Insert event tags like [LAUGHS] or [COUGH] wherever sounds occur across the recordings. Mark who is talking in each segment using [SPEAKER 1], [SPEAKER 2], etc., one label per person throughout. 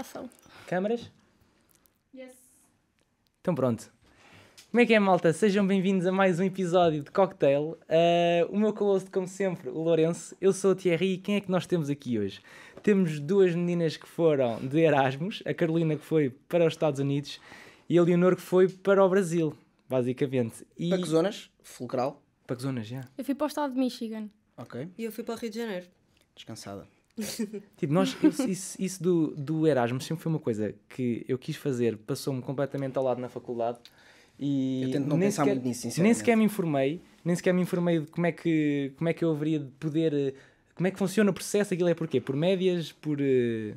[SPEAKER 1] Ação. Câmaras? Yes.
[SPEAKER 2] Então pronto. Como é que é, malta? Sejam bem-vindos a mais um episódio de Cocktail. Uh, o meu co host como sempre, o Lourenço. Eu sou o Thierry e quem é que nós temos aqui hoje? Temos duas meninas que foram de Erasmus, a Carolina que foi para os Estados Unidos e a Leonor que foi para o Brasil, basicamente. E... Para que zonas? Fulcral? Para que zonas, já. Yeah.
[SPEAKER 3] Eu fui para o estado de Michigan. Ok. E eu fui para o Rio de Janeiro. Descansada. [LAUGHS] tipo, nós,
[SPEAKER 2] isso, isso, do, do Erasmus sempre foi uma coisa que eu quis fazer, passou-me completamente ao lado na faculdade. E eu tento não pensar sequer, muito nisso, Nem sequer me informei, nem sequer me informei de como é que, como é que eu haveria de poder. Como é que funciona o processo? Aquilo é por quê? Por médias? Por. Eh,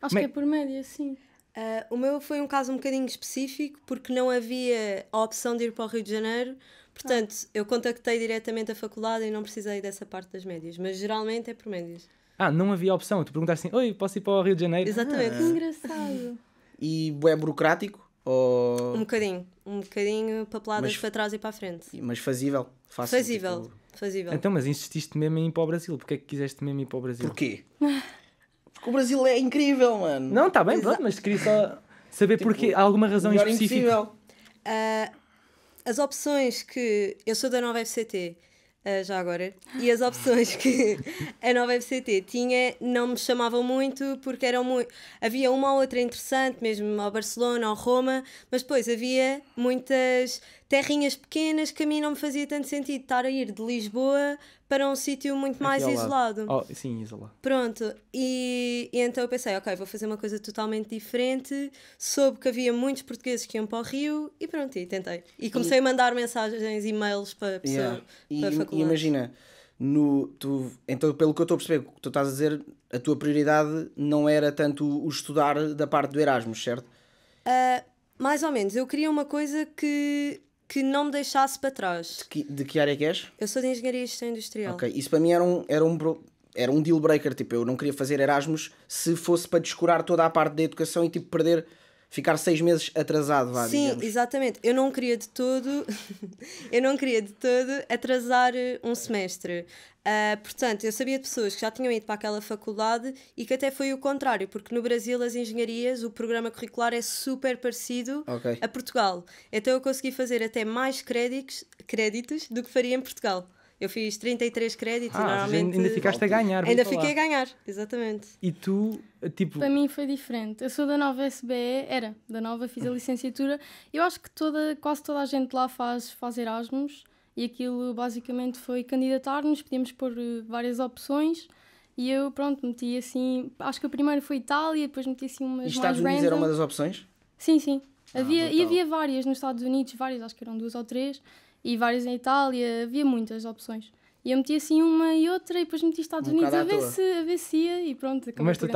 [SPEAKER 2] Acho é que é... é
[SPEAKER 3] por médias, sim. Uh, o meu foi um caso um bocadinho específico porque não havia a opção de ir para o Rio de Janeiro, portanto ah. eu contactei diretamente a faculdade e não precisei dessa parte das médias, mas geralmente é por médias.
[SPEAKER 2] Ah, não havia opção. Tu perguntaste assim, oi, posso ir para o Rio de Janeiro? Exatamente. Ah. Que
[SPEAKER 3] engraçado.
[SPEAKER 4] E é burocrático? Ou...
[SPEAKER 2] Um
[SPEAKER 3] bocadinho. Um bocadinho papeladas mas, para trás e para a frente.
[SPEAKER 4] Mas fazível?
[SPEAKER 2] Fácil, fazível. Tipo... Fazível. Então, mas insististe mesmo em ir para o Brasil. Porquê é que quiseste mesmo ir para o Brasil? Porquê?
[SPEAKER 3] Porque o Brasil é
[SPEAKER 2] incrível, mano. Não, está bem, pronto, mas queria só saber tipo, porquê. Há alguma razão específica?
[SPEAKER 3] Uh, as opções que... Eu sou da nova FCT Uh, já agora. E as opções que a nova FCT tinha não me chamavam muito porque eram muito. Havia uma ou outra interessante, mesmo ao Barcelona, ao Roma, mas depois havia muitas terrinhas pequenas que a mim não me fazia tanto sentido estar a ir de Lisboa para um sítio muito mais isolado. Oh, sim, isolado. Pronto, e, e, então eu pensei, ok, vou fazer uma coisa totalmente diferente. Soube que havia muitos portugueses que iam para o Rio e pronto, e tentei. E comecei e... a mandar mensagens, e-mails para pessoas, yeah. e, para faculdades. Imagina,
[SPEAKER 4] no, tu, então pelo que eu estou a perceber, o que tu estás a dizer, a tua prioridade não era tanto o estudar da parte do Erasmus, certo?
[SPEAKER 3] Uh, mais ou menos, eu queria uma coisa que que não me deixasse para trás. De que, de que área é que és? Eu sou de engenharia industrial. Ok,
[SPEAKER 4] isso para mim era um, era um, era um deal breaker. Tipo, eu não queria fazer Erasmus se fosse para descurar toda a parte da educação e tipo perder ficar seis meses atrasado, vá, Sim, digamos.
[SPEAKER 3] exatamente. Eu não queria de todo, [LAUGHS] eu não queria de todo atrasar eh, um semestre. Uh, portanto, eu sabia de pessoas que já tinham ido para aquela faculdade e que até foi o contrário, porque no Brasil as engenharias, o programa curricular é super parecido okay. a Portugal. Então eu consegui fazer até mais créditos, créditos do que faria em Portugal. Eu fiz 33 créditos ah, normalmente. Ainda ficaste a ganhar. Ainda falar. fiquei a ganhar, exatamente.
[SPEAKER 2] E tu,
[SPEAKER 1] tipo. Para mim foi diferente. Eu sou da nova SBE, era da nova, fiz a licenciatura. Eu acho que toda, quase toda a gente lá faz, faz Erasmus e aquilo basicamente foi candidatar-nos, podíamos pôr eh, várias opções. E eu, pronto, meti assim. Acho que a primeira foi Itália, depois meti assim umas. E Estados Unidos random. era uma das opções? Sim, sim. Ah, havia, então. e havia várias nos Estados Unidos, várias, acho que eram duas ou três e várias em Itália, havia muitas opções. E eu meti assim uma e outra e depois meti Estados um Unidos a ver, se, a ver se ia e pronto. Mas tu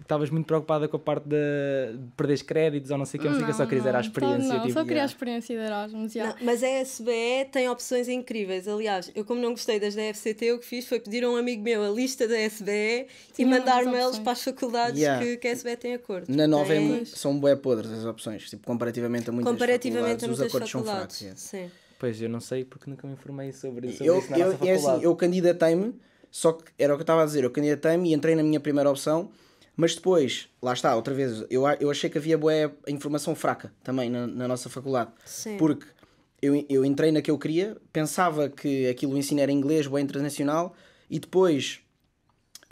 [SPEAKER 2] estavas, muito preocupada com a parte de, de perderes créditos ou não sei o que, não, não, só querias era a experiência.
[SPEAKER 3] Não, tipo, só queria a experiência de Erasmus. Yeah. Não, mas a SBE tem opções incríveis. Aliás, eu como não gostei das da FCT, o que fiz foi pedir a um amigo meu a lista da SBE e mandar mails para as faculdades yeah. que, que, a SBE tem acordo. Na nova é
[SPEAKER 4] são bué podres as opções, tipo, comparativamente a muitas
[SPEAKER 3] comparativamente faculdades, a muitas os acordos faculdades, são fracos. Yeah. Sim.
[SPEAKER 4] Pois, eu não sei porque nunca me informei sobre, sobre eu, isso na eu, nossa É assim, eu candidatei-me, só que era o que eu estava a dizer, eu candidatei-me e entrei na minha primeira opção, mas depois, lá está, outra vez, eu, eu achei que havia boa informação fraca também na, na nossa faculdade. Sim. Porque eu, eu entrei na que eu queria, pensava que aquilo o ensino era inglês, boa internacional, e depois,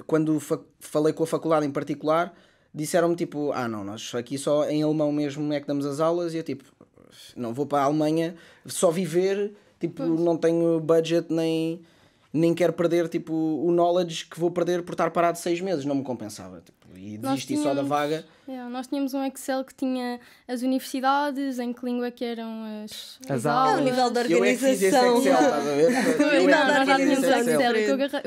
[SPEAKER 4] quando falei com a faculdade em particular, disseram-me tipo, ah não, nós aqui só em alemão mesmo é que damos as aulas, e eu tipo, não vou para a Alemanha só viver, tipo, pois. não tenho budget nem nem quero perder tipo, o knowledge que vou perder por estar parado seis meses, não me compensava. Tipo e desisti tínhamos, só da vaga.
[SPEAKER 1] É, nós tínhamos um Excel que tinha as universidades, em que língua é que eram as, as, as aulas. É o nível da é organização.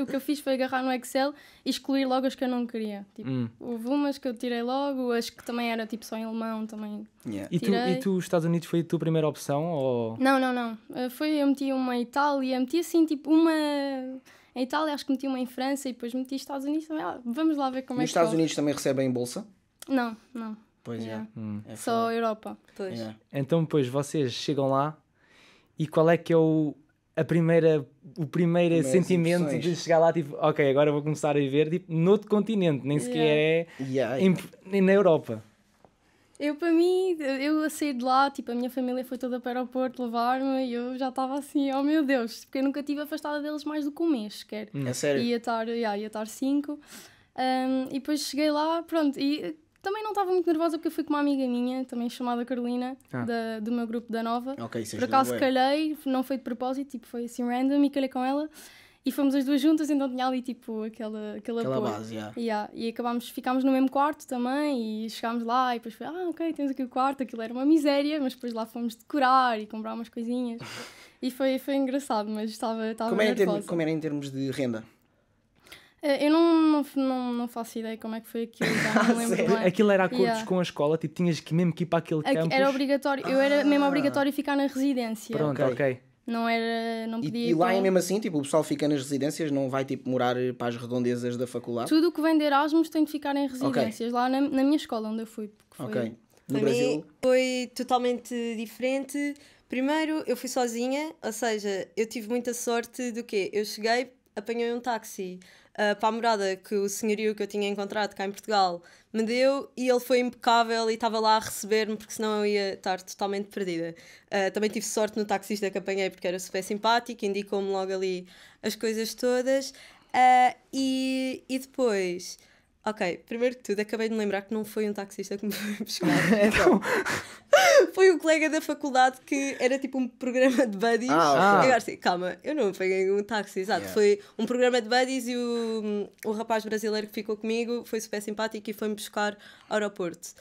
[SPEAKER 1] o que, eu fiz foi agarrar no Excel e excluir logo as que eu não queria. Tipo, hum. Houve umas que eu tirei logo, as que também era tipo só em alemão também. Yeah. E, tu, e tu, os
[SPEAKER 2] Estados Unidos foi a tua primeira opção? Ou... Não,
[SPEAKER 1] não, não. Eh, foi, eu meti uma Itália, meti assim tipo uma em Itália, acho que meti uma em França e depois meti nos Estados Unidos também. Ah, vamos lá ver como é que os Estados Unidos
[SPEAKER 4] também recebem bolsa?
[SPEAKER 1] Não, não.
[SPEAKER 4] Pois é. yeah. é. Hum. é. Só
[SPEAKER 1] a Europa. Pois. Yeah.
[SPEAKER 2] Então, depois vocês chegam lá e qual é que é o, a primeira, o primeiro Primeiras sentimento de chegar lá, tipo, ok, agora vou começar a viver tipo, noutro continente, nem sequer é yeah. é em, na Europa.
[SPEAKER 1] Eu, para mim, eu a sair de lá, tipo, a minha família foi toda para o aeroporto levar-me e eu já estava assim, oh meu Deus, porque eu nunca estive afastada deles mais do que um mês sequer. É sério? Ia estar, yeah, ia estar cinco. Um, e depois cheguei lá, pronto, e eh, também não estava muito nervosa porque eu fui com uma amiga minha, também chamada Carolina, ah. da, do meu grupo da Nova. Okay, Por acaso calhei, não foi de propósito, tipo, foi assim random e calhei com ela. E fomos as duas juntas, então tinha ali tipo aquela, aquela, aquela base. Yeah. Yeah. E acabámos, ficámos no mesmo quarto também e chegámos lá e depois foi, ah, ok, temos aqui o quarto, aquilo era uma miséria, mas depois lá fomos decorar e comprar umas coisinhas. [LAUGHS] e foi, foi engraçado, mas estava, estava como era como
[SPEAKER 4] era em termos de renda?
[SPEAKER 1] Eh, eu não, não, não, faço ideia como é que foi aquilo, não [LAUGHS] lembro bem. Aquilo era acordos yeah. com
[SPEAKER 2] a escola, tipo, tinhas que mesmo que ir para aquele campo. Era
[SPEAKER 1] obrigatório, eu era mesmo ah. obrigatório ficar na residência. Pronto, ok. okay não era não podia e, e lá é mesmo assim
[SPEAKER 4] tipo o pessoal fica nas residências não vai tipo morar para as redondezas da faculdade tudo
[SPEAKER 1] o que vem de Erasmus tem de ficar em residências okay. lá na, na, minha escola onde eu fui foi... no para Brasil mim
[SPEAKER 3] foi totalmente diferente primeiro eu fui sozinha ou seja eu tive muita sorte do que eu cheguei apanhei um táxi uh, para a morada que o senhorio que eu tinha encontrado cá em Portugal me deu e ele foi impecável e estava lá a receber-me porque senão eu ia estar totalmente perdida. Uh, também tive sorte no taxista que apanhei porque era super simpático, indicou-me logo ali as coisas todas. Uh, e, e depois Ok, primeiro que tudo, acabei de me lembrar que não foi um taxista que me [LAUGHS] foi buscar. [LAUGHS] É então. [LAUGHS] foi um colega da faculdade que era tipo um programa de buddies. Ah, okay. Eu assim, calma, eu não peguei um táxi, exato. Yeah. Foi um programa de buddies e o, o rapaz brasileiro que ficou comigo foi super simpático e foi-me buscar ao aeroporto.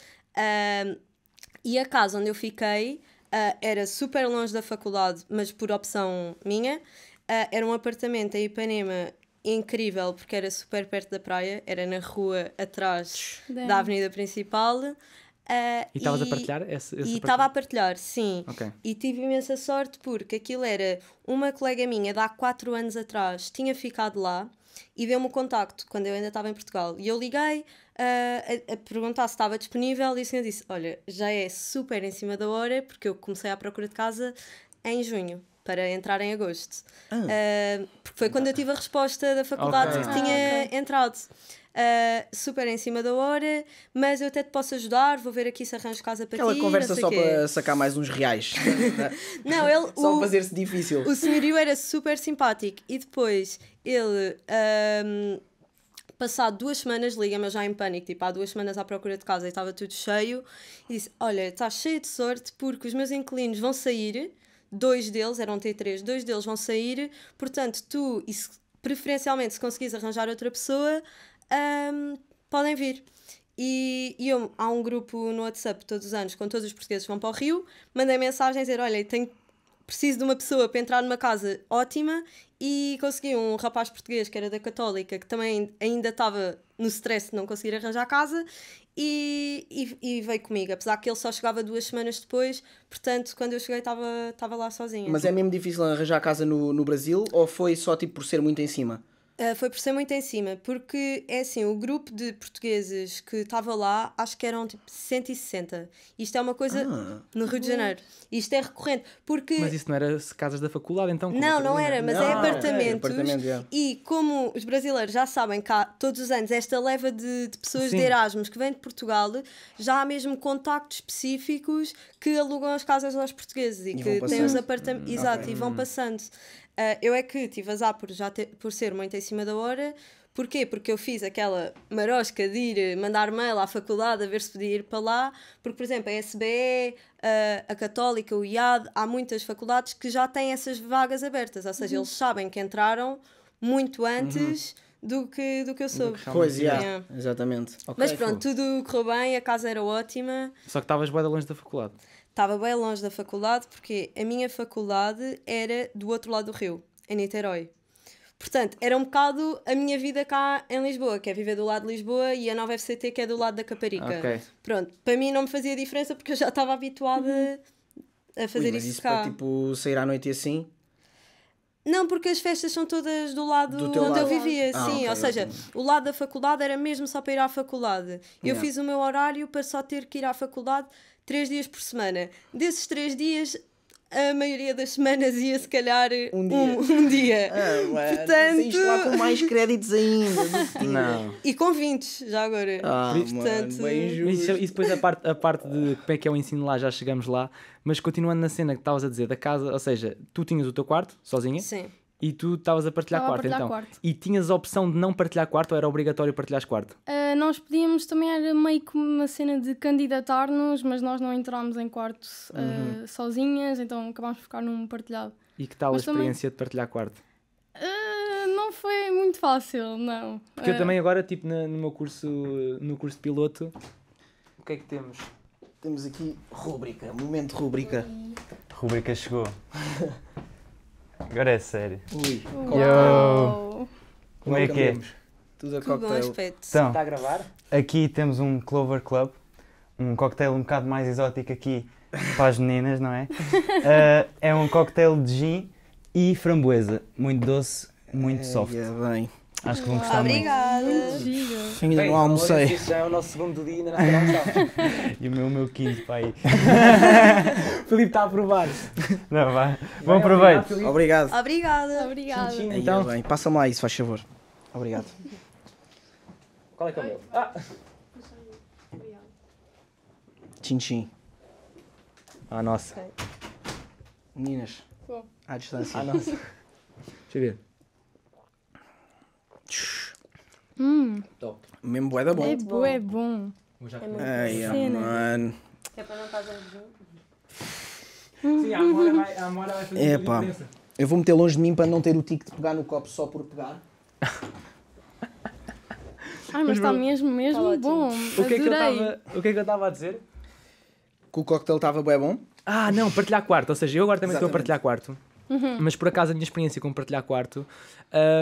[SPEAKER 3] e a casa onde eu fiquei uh, era super longe da faculdade, mas por opção minha. Uh, era um apartamento em Ipanema incrível porque era super perto da praia, era na rua atrás Damn. da avenida principal. Uh, e estavas a partilhar E estava a partilhar, sim. Okay. E tive imensa sorte porque aquilo era uma colega minha de há 4 anos atrás, tinha ficado lá e deu-me o contacto quando eu ainda estava em Portugal. E eu liguei uh, a, a, perguntar se estava disponível e o senhor disse: Olha, já é super em cima da hora porque eu comecei a procura de casa em junho para entrar em agosto. Ah. Uh, porque foi quando eu tive a resposta da faculdade okay. que tinha ah, okay. entrado. Uh, super em cima da hora, mas eu até te posso ajudar, vou ver aqui se arranjo casa para Aquela ti. Aquela conversa só quê. para
[SPEAKER 4] sacar mais uns reais.
[SPEAKER 3] [LAUGHS] não, ele, só fazer-se
[SPEAKER 4] difícil. O
[SPEAKER 3] senhorio era super simpático e depois ele. Um, ehm, passado duas semanas liga-me já em pânico, tipo, há duas semanas à procura de casa e estava tudo cheio, e disse: Olha, está cheio de sorte porque os meus inquilinos vão sair, dois deles, eram T3, dois deles vão sair, portanto, tu, e se, preferencialmente se conseguires arranjar outra pessoa, um, podem vir. E, e eu, há um grupo no WhatsApp todos os anos, com todos os portugueses que vão para o Rio, mandei mensagem a dizer: Olha, tenho, preciso de uma pessoa para entrar numa casa ótima. E consegui um rapaz português que era da Católica, que também ainda estava no stress de não conseguir arranjar casa, e, e, e, veio comigo, apesar que ele só chegava duas semanas depois, portanto, quando eu cheguei estava lá sozinha. Mas é
[SPEAKER 4] mesmo difícil arranjar casa no, no Brasil ou foi só tipo por ser muito em cima?
[SPEAKER 3] Uh, foi por ser muito em cima, porque é assim, o grupo de portugueses que estava lá, acho que eram tipo 160. Isto é uma coisa ah, no Rio de Janeiro. Isto é recorrente, porque... Mas
[SPEAKER 2] isso não era casas da faculdade, então? Não, não era, mas não, é ah, apartamentos. É, é,
[SPEAKER 4] apartamento, é.
[SPEAKER 3] E como os brasileiros já sabem cá, todos os anos, esta leva de, de pessoas Sim. de Erasmus que vêm de Portugal, já há mesmo contactos específicos que alugam as casas aos portugueses e, e que têm os apartamentos... Hum, Exato, okay. e vão hum. passando. Uh, eu é que tive azar por, já ter, por ser muito em cima da hora. Porquê? Porque eu fiz aquela marosca de ir eh, mandar mail à faculdade a ver se podia ir para lá, porque, por exemplo, a SBE, a, ah, a Católica, o IAD, há muitas faculdades que já têm essas vagas abertas, ou seja, uhum. eles sabem que entraram muito uhum. antes uhum. do, que, do que eu soube. Pois, yeah. yeah.
[SPEAKER 4] exatamente.
[SPEAKER 2] Okay, Mas pronto,
[SPEAKER 3] foi. tudo correu bem, a casa era ótima.
[SPEAKER 2] Só que estavas bem longe da faculdade
[SPEAKER 3] estava bem longe da faculdade, porque a minha faculdade era do outro lado do rio, em Niterói. Portanto, era um bocado a minha vida cá em Lisboa, que é viver do lado de Lisboa e a nova FCT que é do lado da Caparica. Okay. Pronto, para mim não me fazia diferença porque eu já estava habituada uhum. a fazer Ui, mas isso, isso cá. Para,
[SPEAKER 4] tipo, sair à noite e assim?
[SPEAKER 3] Não, porque as festas são todas do lado do onde lado. eu vivia, ah, sim. Okay, ou seja, okay. o lado da faculdade era mesmo só para ir à faculdade. Eu yeah. fiz o meu horário para só ter que ir à faculdade três dias por semana. Desses três dias, a maioria das semanas ia se calhar um dia. Um, [LAUGHS] um dia. Ah, Portanto... Isto lá com mais créditos ainda. Não. E com 20, já agora. Ah, Portanto... mano, é-
[SPEAKER 2] e depois a parte, a parte de como é que é o ensino lá, já chegamos lá. Mas continuando na cena que estavas a dizer da casa, ou seja, tu tinhas o teu quarto sozinha. Sim e tu estavas a partilhar Estava quarto, a partilhar então. Quarto. E tinhas a opção de não partilhar quarto ou era obrigatório partilhar quarto?
[SPEAKER 1] Uh, nós podíamos também, era meio que uma cena de candidatar-nos, mas nós não entrámos em quarto uh, sozinhas, então acabámos por ficar num partilhado.
[SPEAKER 2] E que tal mas a experiência também... de partilhar quarto?
[SPEAKER 1] Ah, não foi muito fácil, não. Porque eu também
[SPEAKER 2] agora, tipo, no, no meu curso, no curso de piloto, o que é que temos? Temos aqui rúbrica, momento rúbrica. Rúbrica chegou. [LAUGHS] Agora é sério. Ui. Uau. É Como é que é?
[SPEAKER 4] Tudo a que cocktail. Então, Está a gravar?
[SPEAKER 2] Aqui temos um Clover Club, um cocktail um bocado mais exótico aqui para as meninas, não é? Uh, [LAUGHS] é um cocktail de gin e framboesa, muito doce, muito é, soft. É bem. Acho que vão gostar Obrigada.
[SPEAKER 3] muito. Obrigada. Ainda não almocei. Já
[SPEAKER 2] é o nosso segundo dia ainda não [LAUGHS] E o meu, meu quinto pai. aí. [LAUGHS] Filipe está a provar. Não, vai. Bom proveito. Obrigado.
[SPEAKER 3] Obrigada. Obrigada. Tchim,
[SPEAKER 2] tchim,
[SPEAKER 1] então, bem,
[SPEAKER 4] passa-me lá isso, faz favor. Obrigado.
[SPEAKER 2] Qual é
[SPEAKER 1] que é o meu? Ah!
[SPEAKER 4] Tchim, tchim. Ah, nossa. Okay. Meninas. Bom. À distância. Ah, nossa. Deixa eu ver. Hum. Top. Mesmo bué da bom. É bom, é bom. Ai, mano.
[SPEAKER 3] é para não estar
[SPEAKER 1] hum. Sim, a Amora vai, vai fazer é, pá.
[SPEAKER 4] Eu vou meter longe de mim para não ter o tique de pegar no copo só por pegar.
[SPEAKER 1] Ai, mas, está mesmo, mesmo tá bom. O que, é que tava,
[SPEAKER 4] o que, é que eu estava a dizer? Que o coquetel estava bem bom.
[SPEAKER 1] Ah,
[SPEAKER 2] não, partilhar quarto. Ou seja, eu agora também estou a partilhar quarto. Uhum. Mas por acaso a minha experiência com partilhar quarto,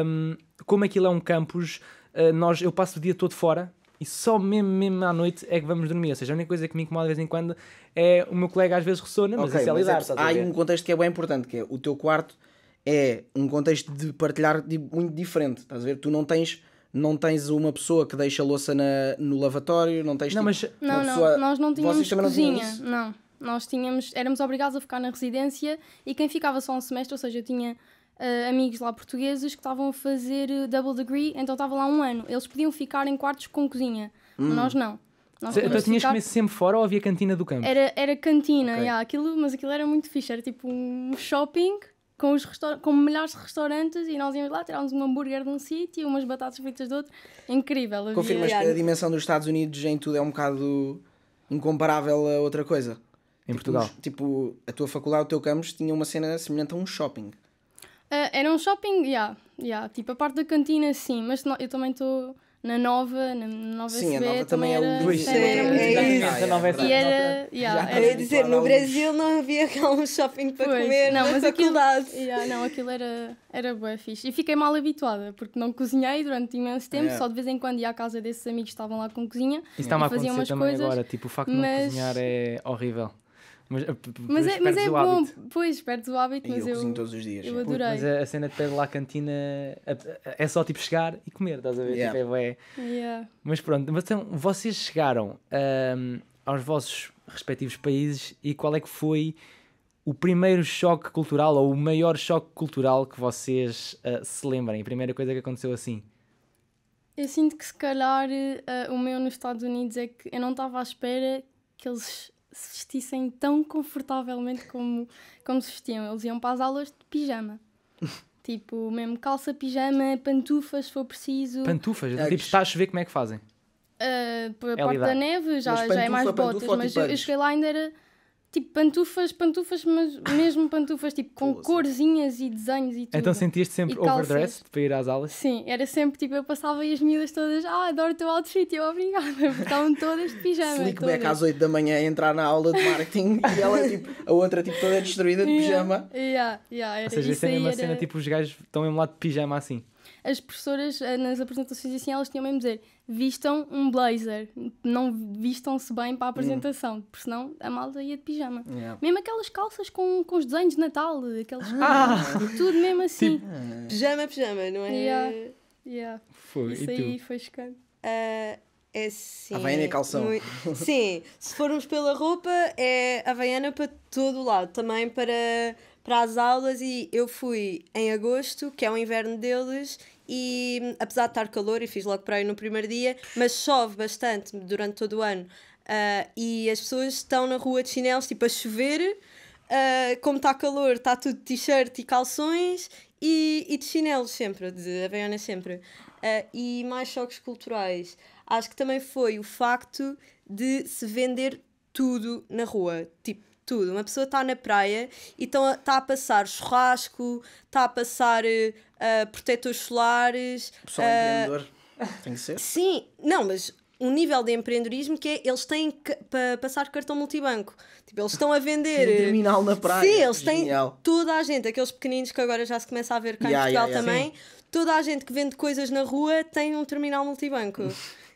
[SPEAKER 2] um, como aquilo é um campus, uh, nós, eu passo o dia todo fora e só mesmo, mesmo à noite é que vamos dormir. Ou seja, a única coisa que me incomoda de vez em quando é o meu colega às vezes ressona, mas okay, isso é, é lidar. há aí um
[SPEAKER 4] contexto que é bem importante, que é o teu quarto é um contexto de partilhar muito diferente. Estás a ver? Tu não tens não tens uma pessoa que deixa a louça na, no lavatório, não tens não, tipo, mas, não, pessoa... não, nós não tínhamos cozinha, não,
[SPEAKER 1] não. Nós tínhamos, éramos obrigados a ficar na residência e quem ficava só um semestre, ou seja, eu tinha uh, amigos lá portugueses que estavam a fazer eh, double degree, então estava lá um ano. Eles podiam ficar em quartos com cozinha, hum. mas nós não. Nós então tinhas ficar... comer
[SPEAKER 2] sempre fora ou havia cantina do campo? Era,
[SPEAKER 1] era cantina, okay. yeah, aquilo, mas aquilo era muito fixe, era tipo um shopping com, os com milhares de restaurantes e nós íamos lá, tirávamos um hambúrguer de um sítio e umas batatas fritas de outro. Incrível. Confirmas que a
[SPEAKER 4] dimensão dos Estados Unidos em tudo é um bocado incomparável a outra coisa? Em tipo, Portugal? tipo, a tua faculdade, o teu campus, tinha uma cena semelhante a um shopping.
[SPEAKER 1] Uh, era um shopping, já. Yeah, yeah, tipo, a parte da cantina, sim, mas no, eu também estou na nova, na nova Sim, SB, a nova também, é era, pois, também era muito é isso. A ah, é, é nova E era, yeah, era, eu dizer, no Brasil não havia cá um shopping para pois, comer não, mas [LAUGHS] faculdade. Aquilo, yeah, não, aquilo era, era boa fixe. E fiquei mal habituada, porque não cozinhei durante imenso tempo, só de vez em quando ia à casa desses amigos que estavam lá com cozinha. Isso está-me a acontecer também coisas, agora, tipo, o facto de não cozinhar
[SPEAKER 2] é horrível. Mas, eh, mas é, mas é bom,
[SPEAKER 1] pois, perdes o hábito. mas eu, eu todos os dias. Eu adorei. Mas
[SPEAKER 2] a, é a cena de de lá a cantina é só tipo chegar e comer, estás a ver? Yeah. Tipo, é, é. Yeah. Mas pronto, então vocês chegaram um, aos vossos respectivos países e qual é que foi o primeiro choque cultural ou o maior choque cultural que vocês uh, se lembrem? A primeira coisa que aconteceu assim?
[SPEAKER 1] Eu sinto que se calhar uh, o meu nos Estados Unidos é que eu não estava à espera que eles se vestissem tão confortavelmente como, como se vestiam. Eles iam para as aulas de pijama. [LAUGHS] tipo, mesmo calça, pijama, pantufas, se for preciso. Pantufas? É, tipo,
[SPEAKER 2] está a chover, como é que fazem?
[SPEAKER 1] Uh, ah, por a é parte lidar. da neve já, já é mais botas, mas eu, eu cheguei lá ainda era Tipo, pantufas, pantufas, mas mesmo pantufas, tipo, com corzinhas e desenhos e então tudo. Então
[SPEAKER 2] sentias-te sempre overdressed
[SPEAKER 4] para ir às aulas?
[SPEAKER 1] Sim, era sempre, tipo, eu passava e as miúdas todas, ah, adoro o teu outfit, eu obrigada, porque [LAUGHS] estavam todas de pijama. Slick back às
[SPEAKER 4] 8 da manhã a entrar na aula de marketing [LAUGHS] e ela, tipo, a outra, tipo, toda destruída
[SPEAKER 2] de pijama.
[SPEAKER 1] Yeah, yeah, era, Ou seja, isso é mesmo era... cena, tipo,
[SPEAKER 2] os gajos estão um lado de pijama assim.
[SPEAKER 1] As professoras, eh, nas apresentações assim, elas tinham mesmo dizer vistam um blazer, não vistam-se bem para a hum. apresentação, porque senão a malta ia de pijama. Yeah. Mesmo aquelas calças com, com os desenhos de Natal, aqueles ah. [LAUGHS] tudo mesmo assim. Tipo, ah. pijama, pijama, não é? Yeah. yeah. Foi, Isso aí
[SPEAKER 3] foi chocante. Uh, é sim. Havaiana e assim, calção. Muito... Sim, se formos pela roupa, é Havaiana para todo o lado, também para, para as aulas. E eu fui em agosto, que é o inverno deles, e apesar de estar calor, e fiz logo praia no primeiro dia, mas chove bastante durante todo o ano. Uh, e as pessoas estão na rua de chinelos, tipo, a chover, uh, como está calor, está tudo de t-shirt e calções e, e de chinelos sempre, de Havaiana sempre. Uh, e mais choques culturais. Acho que também foi o facto de se vender tudo na rua, tipo, tudo. Uma pessoa está na praia e está a, tá a passar churrasco, está a passar eh, uh, protetores solares. Pessoal uh, empreendedor. Tem que ser. Sim, não, mas um nível de empreendedorismo que é eles têm para passar cartão multibanco. Tipo, eles estão a vender. Tem um terminal na praia. Sim, eles têm Genial. toda a gente, aqueles pequeninos que agora já se começa a ver cá yeah, em Portugal yeah, yeah, também. Sim. Toda a gente que vende coisas na rua tem um terminal multibanco.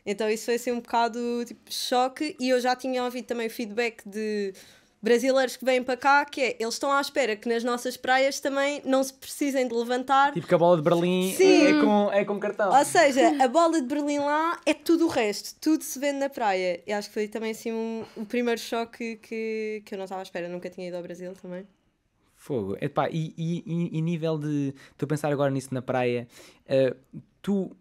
[SPEAKER 3] então isso foi assim um bocado tipo choque e eu já tinha ouvido também o feedback de brasileiros que vêm para cá, que é, eles estão à espera que nas nossas praias também não se precisem de levantar.
[SPEAKER 2] Tipo que a bola de Berlim é Sim. É, com, é com cartão. Ou seja,
[SPEAKER 3] a bola de Berlim lá é tudo o resto, tudo se vende na praia. E acho que foi também assim um, o primeiro choque que, que eu não estava à espera, nunca tinha ido ao Brasil também.
[SPEAKER 2] Fogo. Epá, e, e, e nível de. Estou a pensar agora nisso na praia. Uh, tu.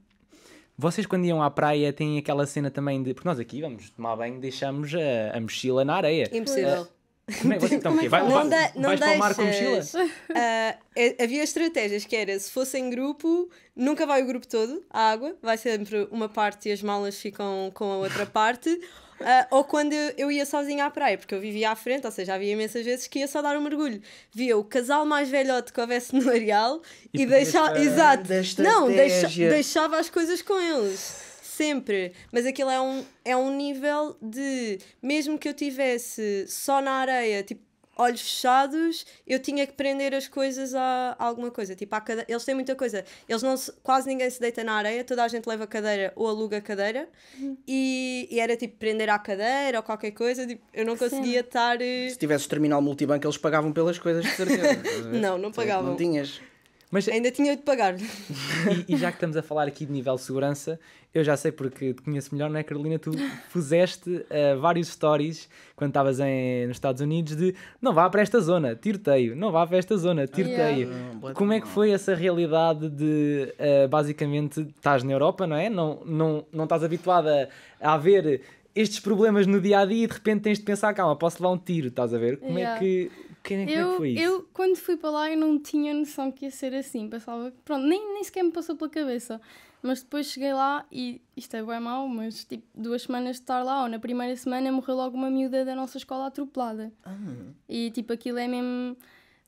[SPEAKER 2] Vocês quando iam à praia têm aquela cena também de. Porque nós aqui vamos tomar banho, deixamos a, a mochila na areia. Impossível. Uh, como é, então, como é vai, não vai, dá, não vais deixas. para o mar com mochila?
[SPEAKER 3] Uh, havia estratégias que era, se fosse em grupo, nunca vai o grupo todo à água, vai sempre uma parte e as malas ficam com a outra parte. Uh, ou quando eu, ia sozinha à praia, porque eu vivia à frente, ou seja, havia imensas vezes que ia só dar um mergulho. Via o casal mais velhote que houvesse no areal e, e deixava. Exato! Não, deixava, deixava as coisas com eles sempre. Mas aquilo é um, é um nível de. Mesmo que eu tivesse só na areia, tipo, olhos fechados, eu tinha que prender as coisas a, a alguma coisa. Tipo, cada... eles têm muita coisa. Eles não se... quase ninguém se deita na areia, toda a gente leva cadeira ou aluga cadeira. Uhum. E... e, era tipo prender à cadeira ou qualquer coisa. Tipo, eu não conseguia Sim. estar. Eh, se
[SPEAKER 4] tivesses terminal multibanco, eles pagavam pelas coisas, de certeza. [LAUGHS]
[SPEAKER 2] não, não
[SPEAKER 3] pagavam. Não tinhas. Mas, Ainda tinha de pagar. [LAUGHS]
[SPEAKER 2] E, e, já que estamos a falar aqui de nível de segurança, eu já sei porque te conheço melhor, não é, Carolina? Tu puseste uh, vários stories quando estavas nos Estados Unidos de não vá para esta zona, tiroteio, não vá para esta zona, tiroteio. Yeah. Como é que foi essa realidade de uh, basicamente estás na Europa, não é? Não, não, não estás habituada a ver estes problemas no dia a dia e de repente tens de pensar, calma, posso levar um tiro, estás a ver? Como é yeah. é que eu, é que foi isso? Eu,
[SPEAKER 1] quando fui para lá, eu não tinha noção que ia ser assim. Pensava, pronto, nem, nem sequer me passou pela cabeça. Mas depois cheguei lá e isto é bem mau, mas tipo, duas semanas de estar lá, ou na primeira semana, morreu logo uma miúda da nossa escola atropelada. Ah. E tipo, aquilo é mesmo.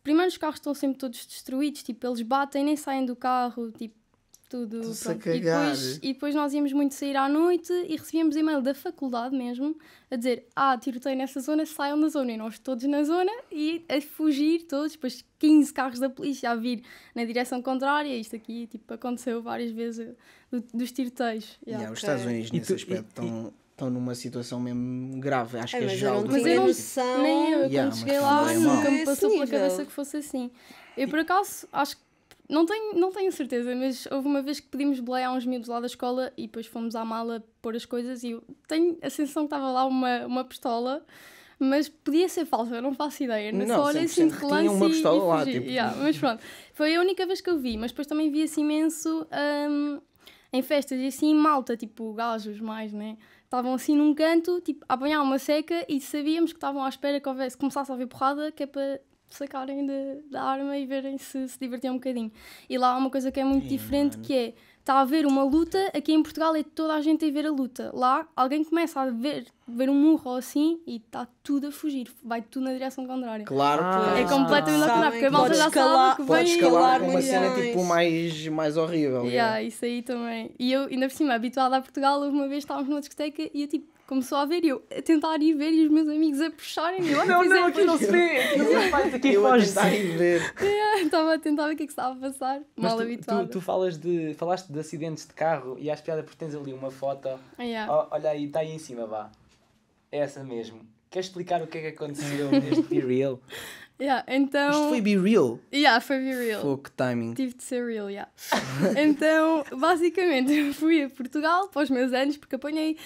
[SPEAKER 1] Primeiro, os carros estão sempre todos destruídos, tipo, eles batem, nem saem do carro, tipo, tudo. A cagar. E, depois, e depois nós íamos muito sair à noite e recebíamos e-mail da faculdade mesmo a dizer: Ah, tiroteio nessa zona, saiam da zona. E nós todos na zona e a fugir todos, depois 15 carros da polícia a vir na direção contrária. Isto aqui tipo, aconteceu várias vezes do, dos tiroteios. Yeah. Yeah, os Estados Unidos,
[SPEAKER 4] nesse tu, aspecto, estão estão numa situação mesmo grave. Acho é, que é geral do Mas eu não noção. Nem eu, yeah, quando cheguei lá, nunca me
[SPEAKER 1] passou é pela cabeça que fosse assim. Eu, por acaso, acho que não tenho, não tenho certeza, mas houve uma vez que pedimos boleia a uns miúdos lá da escola e depois fomos à mala pôr as coisas e eu tenho a sensação que estava lá uma, uma pistola, mas podia ser falsa, eu não faço ideia. Não, só olhei assim de relance tinha uma pistola e, lá, e fugi. Tipo... Yeah, mas pronto, foi a única vez que eu vi, mas depois também vi-se assim imenso um, em festas e assim em malta, tipo gajos mais, né? Estavam assim num canto, tipo, a apanhar uma seca e sabíamos que estavam à espera que houvesse, começasse a haver porrada, que é para sacarem de, da arma e verem se se divertiam um bocadinho. E lá há uma coisa que é muito Sim, diferente mano. que é está a haver uma luta, aqui em Portugal é toda a gente a ver a luta. Lá alguém começa a ver, ver um murro assim e está tudo a fugir, vai tudo na direção contrária. Claro, ah, é completamente ao contrário, é? porque a malta já escalar, sabe que pode vem escalar uma cena tipo
[SPEAKER 4] mais, mais horrível. Yeah,
[SPEAKER 1] é. Isso aí também. E eu, ainda por cima, habituada a Portugal, uma vez estávamos numa discoteca e eu tipo começou a ver e eu a tentar ir ver e os meus amigos a puxarem eu ah, não, não, é, é. aqui não se vê aqui
[SPEAKER 3] não se
[SPEAKER 2] faz, aqui eu foge ver
[SPEAKER 1] [LAUGHS] é, estava a tentar ver o que é que estava a passar Mas mal tu, habituado tu, tu,
[SPEAKER 2] falas de, falaste de acidentes de carro e às piadas porque tens ali uma foto yeah. olha aí, está aí em cima vá essa mesmo Queres explicar o que é que aconteceu
[SPEAKER 4] neste Be [LAUGHS] Real?
[SPEAKER 1] Yeah, então... Isto foi be real? Yeah, foi be real. Foi timing. Tive de ser real, yeah. [LAUGHS] então, basicamente, fui a Portugal para os meus anos, porque apanhei...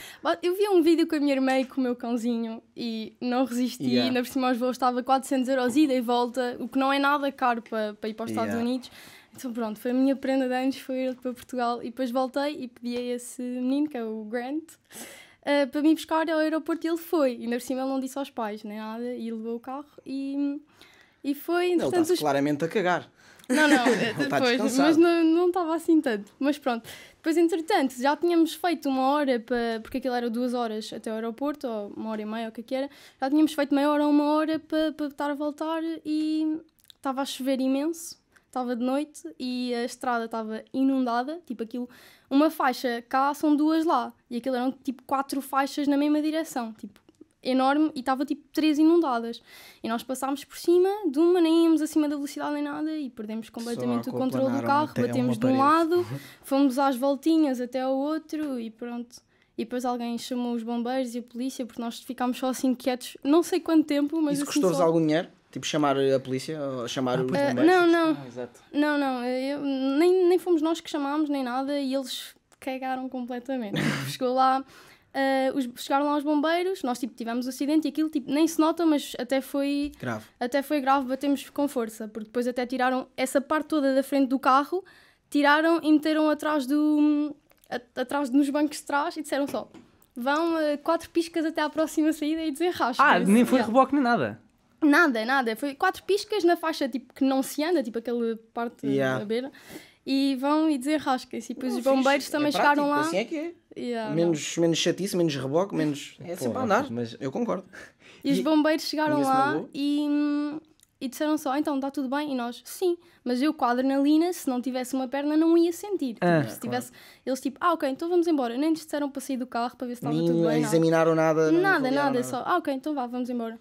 [SPEAKER 1] Eu vi um vídeo com a minha irmã e com o meu cãozinho e não resisti. Yeah. Ainda por cima aos voos estava 400 euros ida e volta, o que não é nada caro para, para ir para os Estados yeah. Unidos. Então pronto, foi a minha prenda de anos, foi ir para Portugal e depois voltei e pedi a esse menino, que é o Grant uh, para me buscar ao aeroporto e ele foi. E ainda por cima ele não disse aos pais nem nada e levou o carro e, e foi. Ele está os...
[SPEAKER 4] claramente a cagar. Não, não, depois, [LAUGHS] eh, mas
[SPEAKER 1] não, não estava assim tanto. Mas pronto, depois entretanto já tínhamos feito uma hora, para, porque aquilo era duas horas até o aeroporto, ou uma hora e meia, ou o que é que era, já tínhamos feito meia hora ou uma hora para, para estar a voltar e estava a chover imenso estava de noite e a estrada estava inundada, tipo aquilo, uma faixa cá são duas lá, e aquilo eram tipo quatro faixas na mesma direção, tipo enorme, e estava tipo três inundadas. E nós passámos por cima de uma, nem íamos acima da velocidade nem nada, e perdemos completamente o controle do carro, batemos de um lado, [LAUGHS] fomos às voltinhas até ao outro, e pronto. E depois alguém chamou os bombeiros e a polícia porque nós ficámos só assim quietos, não sei quanto tempo, mas. Isso assim, custou-vos só... algum
[SPEAKER 4] dinheiro? Tipo, chamar a polícia ou chamar ah, os ah, bombeiros? não, não. Ah,
[SPEAKER 1] não, não. Eu, nem, nem fomos nós que chamámos, nem nada, e eles cagaram completamente. [LAUGHS] Chegou lá. Uh, os, chegaram lá os bombeiros, nós tipo, tivemos acidente e aquilo tipo, nem se nota, mas até foi grave. Até foi grave, batemos com força, porque depois até tiraram essa parte toda da frente do carro, tiraram e meteram atrás do a, atrás nos bancos de trás e disseram só: vão uh, quatro piscas até à próxima saída e desenrascam. Ah, nem foi yeah.
[SPEAKER 2] reboque nem nada.
[SPEAKER 1] Nada, nada. Foi quatro piscas na faixa tipo, que não se anda, tipo aquela parte yeah. da beira. E vão e desenrasquem-se. E depois não, os é bombeiros fixe. também é chegaram lá. Assim é que é. Yeah, menos,
[SPEAKER 4] menos chatice, menos reboque, menos. É sempre assim a andar, mas eu concordo.
[SPEAKER 1] E, e os bombeiros chegaram lá e, e disseram só: então está tudo bem? E nós, sim, mas eu com a adrenalina, se não tivesse uma perna, não ia sentir. Tipo, ah, tipo, se tivesse, claro. Eles tipo: ah, ok, então vamos embora. Nem nos disseram para sair do carro para ver se estava tudo bem. Examinaram
[SPEAKER 2] não examinaram nada. Nada, nada, nada. Só,
[SPEAKER 1] ah, ok, então vá, vamos embora.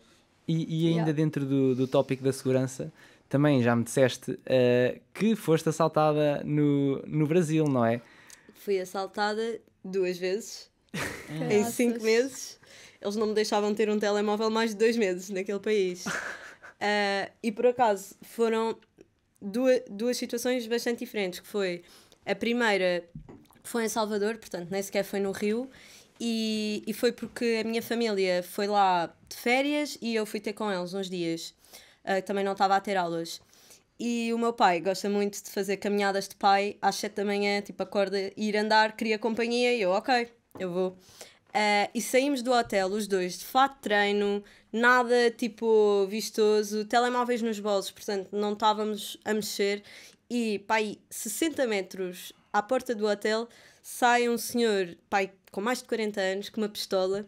[SPEAKER 2] E, e ainda yeah. dentro do, do tópico da segurança, também já me disseste uh, que foste assaltada no, no Brasil, não é?
[SPEAKER 3] Fui assaltada duas vezes [LAUGHS] em cinco meses. Eles não me deixavam ter um telemóvel mais de dois meses naquele país. Uh, [LAUGHS] e por acaso foram duas, duas situações bastante diferentes, que foi a primeira foi em Salvador, portanto nem sequer foi no Rio, e, e foi porque a minha família foi lá de férias e eu fui ter com eles uns dias. Uh, também não estava a ter aulas. E o meu pai gosta muito de fazer caminhadas de pai às 7 da manhã, tipo, acorda, ir andar, queria companhia e eu, ok, eu vou. Uh, e saímos do hotel, os dois, de fato treino, nada tipo vistoso, telemóveis nos bolsos, portanto não estávamos a mexer. E, pai, 60 metros à porta do hotel, sai um senhor, pai, com mais de 40 anos, com uma pistola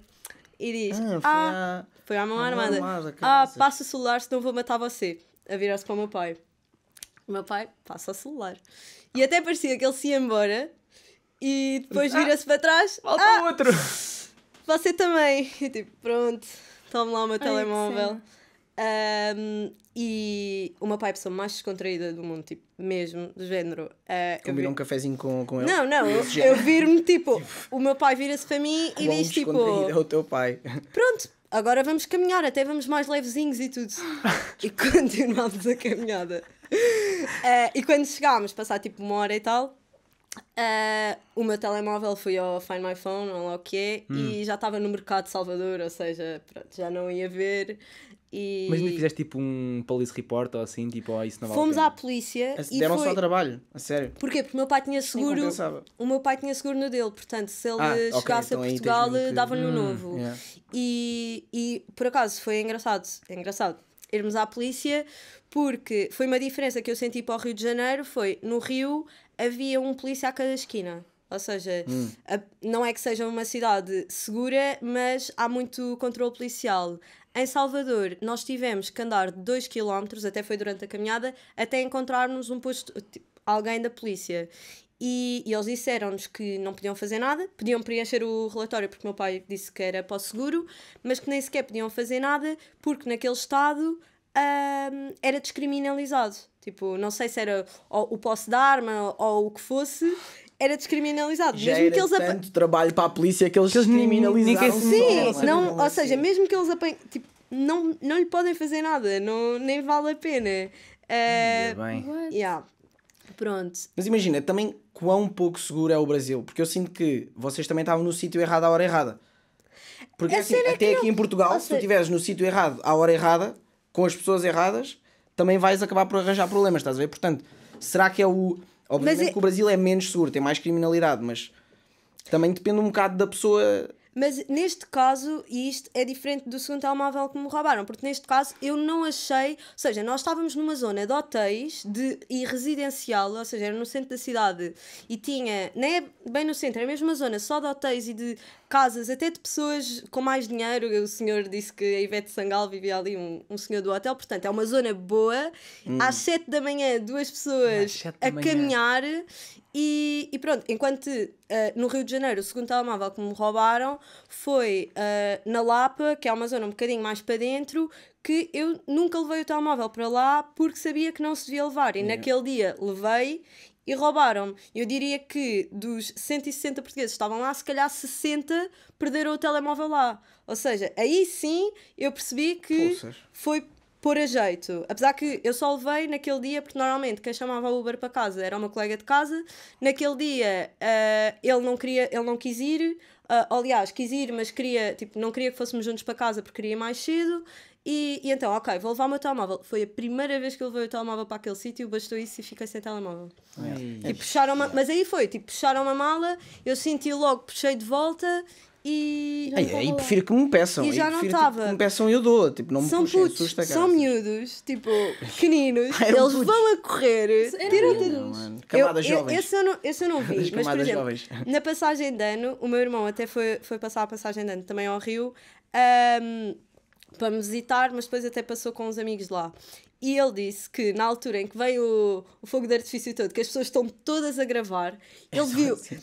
[SPEAKER 3] e diz: Ah, ah foi à mão armada. armada ah, passa o celular, senão vou matar você. A virar-se para o meu pai. O meu pai passa o celular. E até parecia que ele se ia embora e depois ah, vira-se para trás. Falta ah, outro! Você também. E tipo, pronto, toma lá o meu Ai, telemóvel. Um, e meu pai é pessoa mais descontraída do mundo, tipo, mesmo, do género. Uh, Combinou um
[SPEAKER 4] cafezinho com, com ele? Não, não, [LAUGHS] eu, eu
[SPEAKER 3] viro-me, tipo, o meu pai vira-se para mim e Bom, diz, tipo... é o teu pai. Pronto, agora vamos caminhar, até vamos mais levezinhos e tudo. e [LAUGHS] continuámos a caminhada. Uh, e quando chegámos, passar tipo uma hora e tal, uh, o meu telemóvel foi ao Find My Phone, ou lá o quê, hum. e já estava no mercado de Salvador, ou seja, pronto, já não ia ver. E... Mas ainda
[SPEAKER 2] fizeste tipo um police report ou assim, tipo, oh, isso não vale Fomos à
[SPEAKER 3] polícia e deram foi... só
[SPEAKER 2] trabalho, a sério.
[SPEAKER 3] Porquê? Porque o meu pai tinha seguro. O meu pai tinha seguro no dele, portanto, se ele ah, chegasse okay, então a Portugal, dava-lhe um hum, novo. Yeah. E, e por acaso foi engraçado, é engraçado irmos à polícia, porque foi uma diferença que eu senti para o Rio de Janeiro, foi no Rio havia um polícia a cada esquina. Ou seja, hum. a, não é que seja uma cidade segura, mas há muito controle policial. Em Salvador, nós tivemos que andar 2 km, até foi durante a caminhada, até encontrarmos um posto, tipo, alguém da polícia. E, e eles disseram-nos que não podiam fazer nada, podiam preencher o relatório porque meu pai disse que era para o seguro, mas que nem sequer podiam fazer nada porque naquele estado um, era descriminalizado. Tipo, não sei se era o, o posse de arma ou o que fosse, era descriminalizado. Já mesmo que eles tanto
[SPEAKER 4] trabalho para a polícia que eles, que eles descriminalizaram. Sim, não, ou
[SPEAKER 3] seja, mesmo que eles apanhem. Tipo, não, não lhe podem fazer nada, não, nem vale a pena. Uh, bem. Yeah. Pronto.
[SPEAKER 4] Mas imagina também quão pouco seguro é o Brasil, porque eu sinto que vocês também estavam no sítio errado à hora errada. Porque assim, é até aqui não... em Portugal, Ou se tu estiveres no sítio errado à hora errada, com as pessoas erradas, também vais acabar por arranjar problemas, estás a ver? Portanto, será que é o Obviamente que o Brasil é menos seguro, tem mais criminalidade, mas também depende um bocado da pessoa.
[SPEAKER 3] Mas neste caso, e isto é diferente do segundo telemóvel que me roubaram, porque neste caso eu não achei. Ou seja, nós estávamos numa zona de hotéis de, e residencial, ou seja, era no centro da cidade e tinha. Nem é bem no centro, era é a mesma zona só de hotéis e de casas, até de pessoas com mais dinheiro. O senhor disse que a Ivete Sangal vivia ali, um, um senhor do hotel. Portanto, é uma zona boa. Hum. Às 7 da manhã, duas pessoas a caminhar. E, e, pronto, enquanto uh, no Rio de Janeiro o segundo telemóvel que me roubaram foi uh, na Lapa, que é uma zona um bocadinho mais para dentro, que eu nunca levei o telemóvel para lá porque sabia que não se devia levar. E yeah. naquele dia levei e roubaram-me. Eu diria que dos 160 portugueses que estavam lá, se calhar 60 perderam o telemóvel lá. Ou seja, aí sim eu percebi que Pulsas. foi pôr a jeito. Apesar que eu só levei naquele dia, porque normalmente quem chamava o Uber para casa era uma colega de casa. Naquele dia uh, ele, não queria, ele não quis ir, Uh, aliás, quis ir, mas queria, tipo, não queria que fôssemos juntos para casa porque queria ir mais cedo. E, e então, ok, vou levar o meu telemóvel. Foi a primeira vez que eu levei o telemóvel para aquele sítio, bastou isso e fiquei sem telemóvel. Ai, e tipo, puxaram Mas aí foi, tipo, puxaram uma mala, eu senti logo, puxei de volta e aí,
[SPEAKER 4] prefiro que me peçam. E já prefiro, não estava. Tipo, me peçam e eu dou. Tipo, não me são puxem, putos, São
[SPEAKER 3] miúdos, tipo, pequeninos. [LAUGHS] eles putos. vão a correr. Tiram-te de jovens. Esse eu não, esse eu não [LAUGHS] vi. mas, por exemplo, jovens. [LAUGHS] na passagem de ano, o meu irmão até foi, foi passar a passagem de ano também ao Rio um, para me visitar, mas depois até passou com uns amigos lá. E ele disse que na altura em que veio o, o fogo de artifício todo, que as pessoas estão todas a gravar, é ele viu. Assim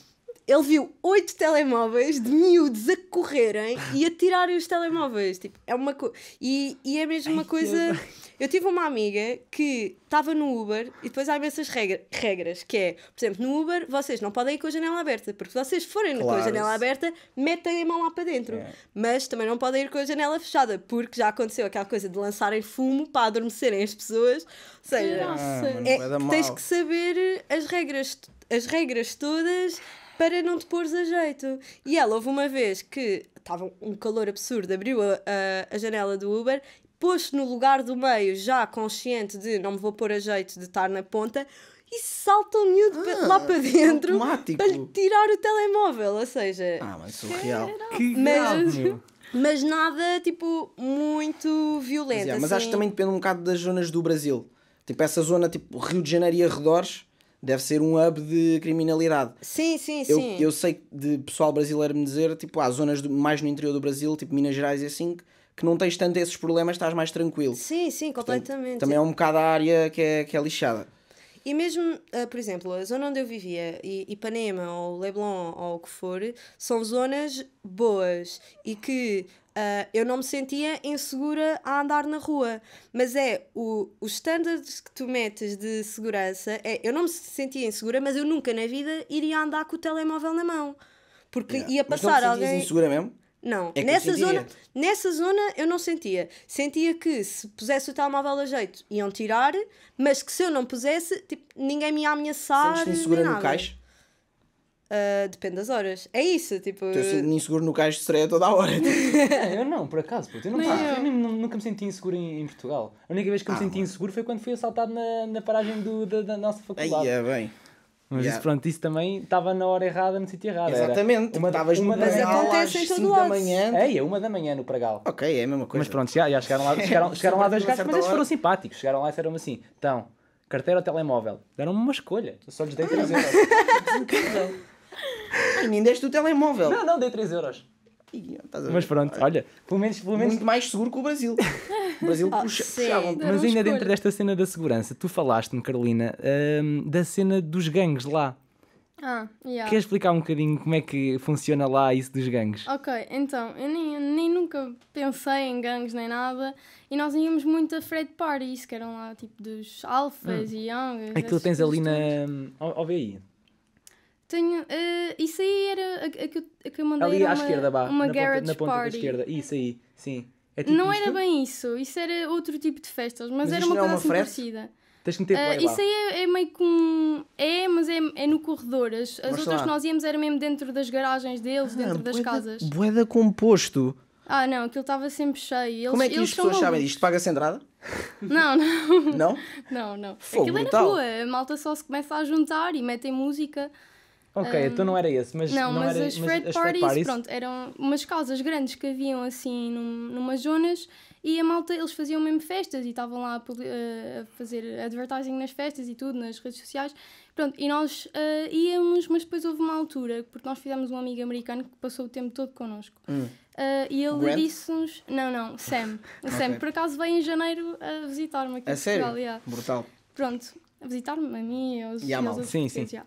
[SPEAKER 3] ele viu oito telemóveis de miúdos a correrem e a tirarem os telemóveis. Tipo, é uma co... e, e é mesmo uma Ai, coisa. Eu tive uma amiga que estava no Uber e depois há essas regra, regras, que é, por exemplo, no Uber vocês não podem ir com a janela aberta, porque se vocês forem claro. com a janela aberta, metem a mão lá para dentro. É. Mas também não podem ir com a janela fechada, porque já aconteceu aquela coisa de lançarem fumo para adormecerem as pessoas. Ou seja, ah, é, é tens que saber as regras as regras todas para não te pôres a jeito. E ela houve uma vez que estava um calor absurdo, abriu a, a, a janela do Uber, pôs-se no lugar do meio, já consciente de não me vou pôr a jeito de estar na ponta, e salta o miúdo ah, lá para dentro
[SPEAKER 4] automático. para lhe
[SPEAKER 3] tirar o telemóvel. Ou seja, ah,
[SPEAKER 4] mas é Que mas,
[SPEAKER 3] mas nada tipo muito violento. Mas, é, mas assim. acho que assim. também
[SPEAKER 4] depende um bocado das zonas do Brasil. Tipo, essa zona, tipo Rio de Janeiro e arredores, deve ser um hub de criminalidade.
[SPEAKER 3] Sim, sim, eu, sim. Eu
[SPEAKER 4] sei de pessoal brasileiro me dizer, tipo, há zonas do, mais no interior do Brasil, tipo Minas Gerais e assim, que não tens tanto esses problemas, estás mais tranquilo. Sim,
[SPEAKER 3] sim, completamente. Portanto, também
[SPEAKER 4] é um bocado a área que é, que é lixada.
[SPEAKER 3] E mesmo, uh, por exemplo, a zona onde eu vivia, Ipanema ou Leblon ou o que for, são zonas boas e que Uh, eu não me sentia insegura a andar na rua, mas é o, os standards que tu metes de segurança. É, eu não me sentia insegura, mas eu nunca na vida iria andar com o telemóvel na mão, porque yeah. ia passar mas não alguém. insegura mesmo? Não, é nessa, zona, nessa zona eu não sentia. Sentia que se pusesse o telemóvel a jeito iam tirar, mas que se eu não pusesse, tipo, ninguém me ia ameaçar. Sentes-te insegura no caixa? Uh, depende das horas. É isso, tipo. Eu sinto-me
[SPEAKER 4] inseguro no caixa de estreia toda a hora. Tipo. [LAUGHS]
[SPEAKER 2] é, eu não, por acaso, puto. Eu, não, eu. eu nunca me senti inseguro em, em, Portugal. A única vez que ah, me senti mano. inseguro foi quando fui assaltado na, na paragem do, da, da nossa faculdade. Aí é bem. Mas yeah. isso, pronto, isso também estava na hora errada, no sítio errado. Exatamente. Era uma, estavas uma no às 5 da manhã. É, é uma da manhã no Pragal. Ok, é a mesma coisa. Mas pronto, já, já chegaram lá, [LAUGHS] chegaram, chegaram lá dois gajos, mas eles foram simpáticos. Chegaram lá e disseram assim, então, carteira ou telemóvel? Deram-me uma escolha. só lhes dei 3 ah. euros.
[SPEAKER 4] [LAUGHS] Ai, nem deste o telemóvel. Não, não, dei 3 euros. Mas
[SPEAKER 2] pronto, olha, pelo menos, pelo menos. Muito
[SPEAKER 4] mais seguro que o Brasil. O Brasil [LAUGHS] oh, puxa, puxavam. Mas ainda dentro
[SPEAKER 2] desta cena da segurança, tu falaste-me, Carolina, hum, da cena dos gangues lá.
[SPEAKER 1] Ah, yeah. Queres
[SPEAKER 2] explicar um bocadinho como é que funciona lá isso dos gangues?
[SPEAKER 1] Ok, então, eu nem, nem nunca pensei em gangues nem nada e nós íamos muito a Fred isso que eram lá tipo dos alfas hum. e youngers. Aquilo tens ali na. Ó, aí, tenho. Uh, isso aí era a, a, que, eu, a que eu mandei. Ali à uma, esquerda, bah, uma na garage ponta, party. na ponta da esquerda.
[SPEAKER 2] Isso aí, sim. É tipo não isto? era
[SPEAKER 1] bem isso, isso era outro tipo de festas, mas, mas era uma é coisa é uma assim frete? parecida.
[SPEAKER 4] Tens que
[SPEAKER 2] meter uh, Isso aí
[SPEAKER 1] é, é meio com um. É, mas é, é no corredor. As, as outras que nós íamos era mesmo dentro das garagens deles, ah, dentro das boeda, casas.
[SPEAKER 4] Boeda composto.
[SPEAKER 1] Ah, não, aquilo estava sempre cheio. Eles, Como é que as pessoas sabem disto? Paga-se entrada? Não, não. Não? [LAUGHS] Não, não. Fogo, aquilo é na a malta só se começa a juntar e metem música. Ok, um, então não era
[SPEAKER 2] esse, mas não, não mas era, as mas parties, parties, pronto,
[SPEAKER 1] eram umas causas grandes que haviam assim num, numas zonas e a malta, eles faziam mesmo festas e estavam lá a, eh, a, fazer advertising nas festas e tudo, nas redes sociais. Pronto, e nós uh, íamos, mas depois houve uma altura, porque nós fizemos um amigo americano que passou o tempo todo connosco. Hum. Uh, e ele disse-nos. Não, não, Sam. [LAUGHS] okay. Sam, por acaso, veio em janeiro a visitar-me aqui. A sério? Portugal, yeah. Brutal. Pronto, a visitar-me a mim e aos. E à Sim, sim. Yeah.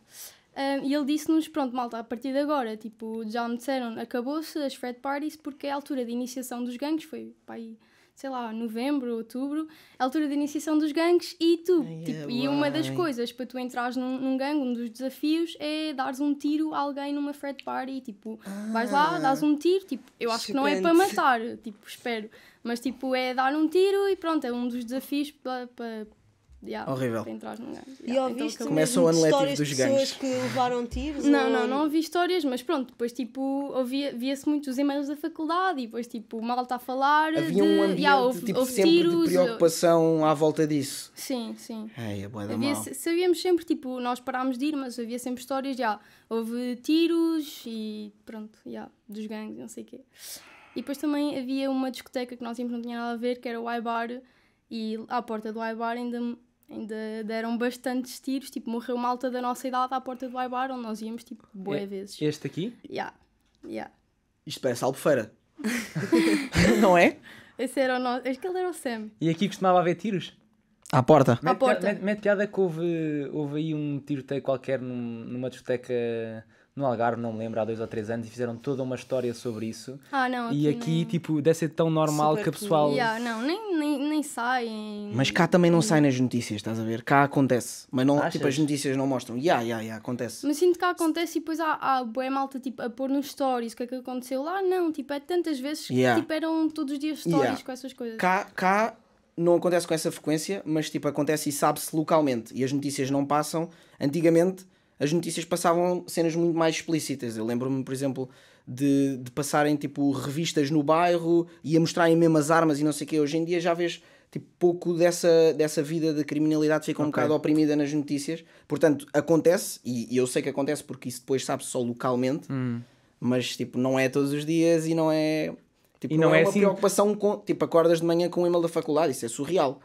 [SPEAKER 1] Um, e ele disse-nos, pronto, malta, a partir de agora, tipo, já me disseram, acabou-se as frat parties porque é a altura de iniciação dos gangues, foi para aí, sei lá, novembro, outubro, é a altura de iniciação dos gangues e tu, é, tipo, e uma das coisas para tu entrares num, num gangue, um dos desafios é dares um tiro a alguém numa frat party, tipo, ah, vais lá, ah. dás um tiro, tipo, eu acho que não é para matar, tipo, espero, mas tipo, é dar um tiro e pronto, é um dos desafios para Yeah, Horrível. Entrar num gangue. Yeah. E então ouviste então, começa o ano dos gangues. pessoas que levaram tiros? [LAUGHS] Não, ou... não, não ouvi histórias, mas pronto, depois tipo, via-se muitos e-mails da faculdade e depois tipo, mal está a falar. Havia de... um ambiente yeah, houve, tipo, houve sempre tiros, de
[SPEAKER 4] preocupação à volta
[SPEAKER 1] disso. Sim, sim.
[SPEAKER 4] Ai, é a boa havia, mal.
[SPEAKER 1] Sabíamos sempre, tipo, nós parámos de ir, mas havia sempre histórias, já, yeah, houve tiros e pronto, já, yeah, dos gangues, não sei o quê. E depois também havia uma discoteca que nós sempre não tinha nada a ver, que era o iBar. E à porta do iBar ainda ainda deram bastantes tiros, tipo, morreu malta da nossa idade à porta do Ibar, onde nós íamos, tipo, boé é, vezes. Este aqui? Yeah, yeah.
[SPEAKER 4] Isto parece albufeira.
[SPEAKER 1] [LAUGHS] [LAUGHS] não é? Esse era o nosso, acho que ele era o Sam.
[SPEAKER 2] E aqui costumava haver tiros?
[SPEAKER 4] À porta. À
[SPEAKER 2] porta. Mete, mete piada que houve, houve aí um tiroteio qualquer num, numa discoteca no Algarve, não me lembro, há dois ou três anos, e fizeram toda uma história sobre isso. Ah, não. Aqui e
[SPEAKER 4] aqui, tipo, deve ser tão
[SPEAKER 2] normal Super que a pessoal. Yeah,
[SPEAKER 1] não, nem, nem, nem saem. Mas cá também não saem
[SPEAKER 4] nas notícias, estás a ver? Cá acontece. Mas não, tipo, as notícias não mostram. Ya, yeah, ya, yeah, yeah, acontece.
[SPEAKER 1] Mas sinto que cá acontece e depois há, há boé malta, tipo, a pôr nos stories o que é que aconteceu lá. Não, tipo, é tantas vezes que tipo, eram todos os dias stories com essas coisas.
[SPEAKER 4] Cá, cá não acontece com essa frequência, mas tipo, acontece e sabe-se localmente. E as notícias não passam. Antigamente as notícias passavam cenas muito mais explícitas. Eu lembro-me, por exemplo, de, de passarem tipo revistas no bairro e a mostrarem mesmo as armas e não sei o quê. Hoje em dia já vês tipo, pouco dessa, dessa vida de criminalidade fica um bocado oprimida nas notícias. Portanto, acontece, e, e eu sei que acontece porque isso depois sabe só localmente, hum. mas tipo, não é todos os dias e não é. Tipo, e não, não é, é, uma assim... preocupação com. Tipo, acordas de manhã com um e-mail da faculdade, isso é surreal.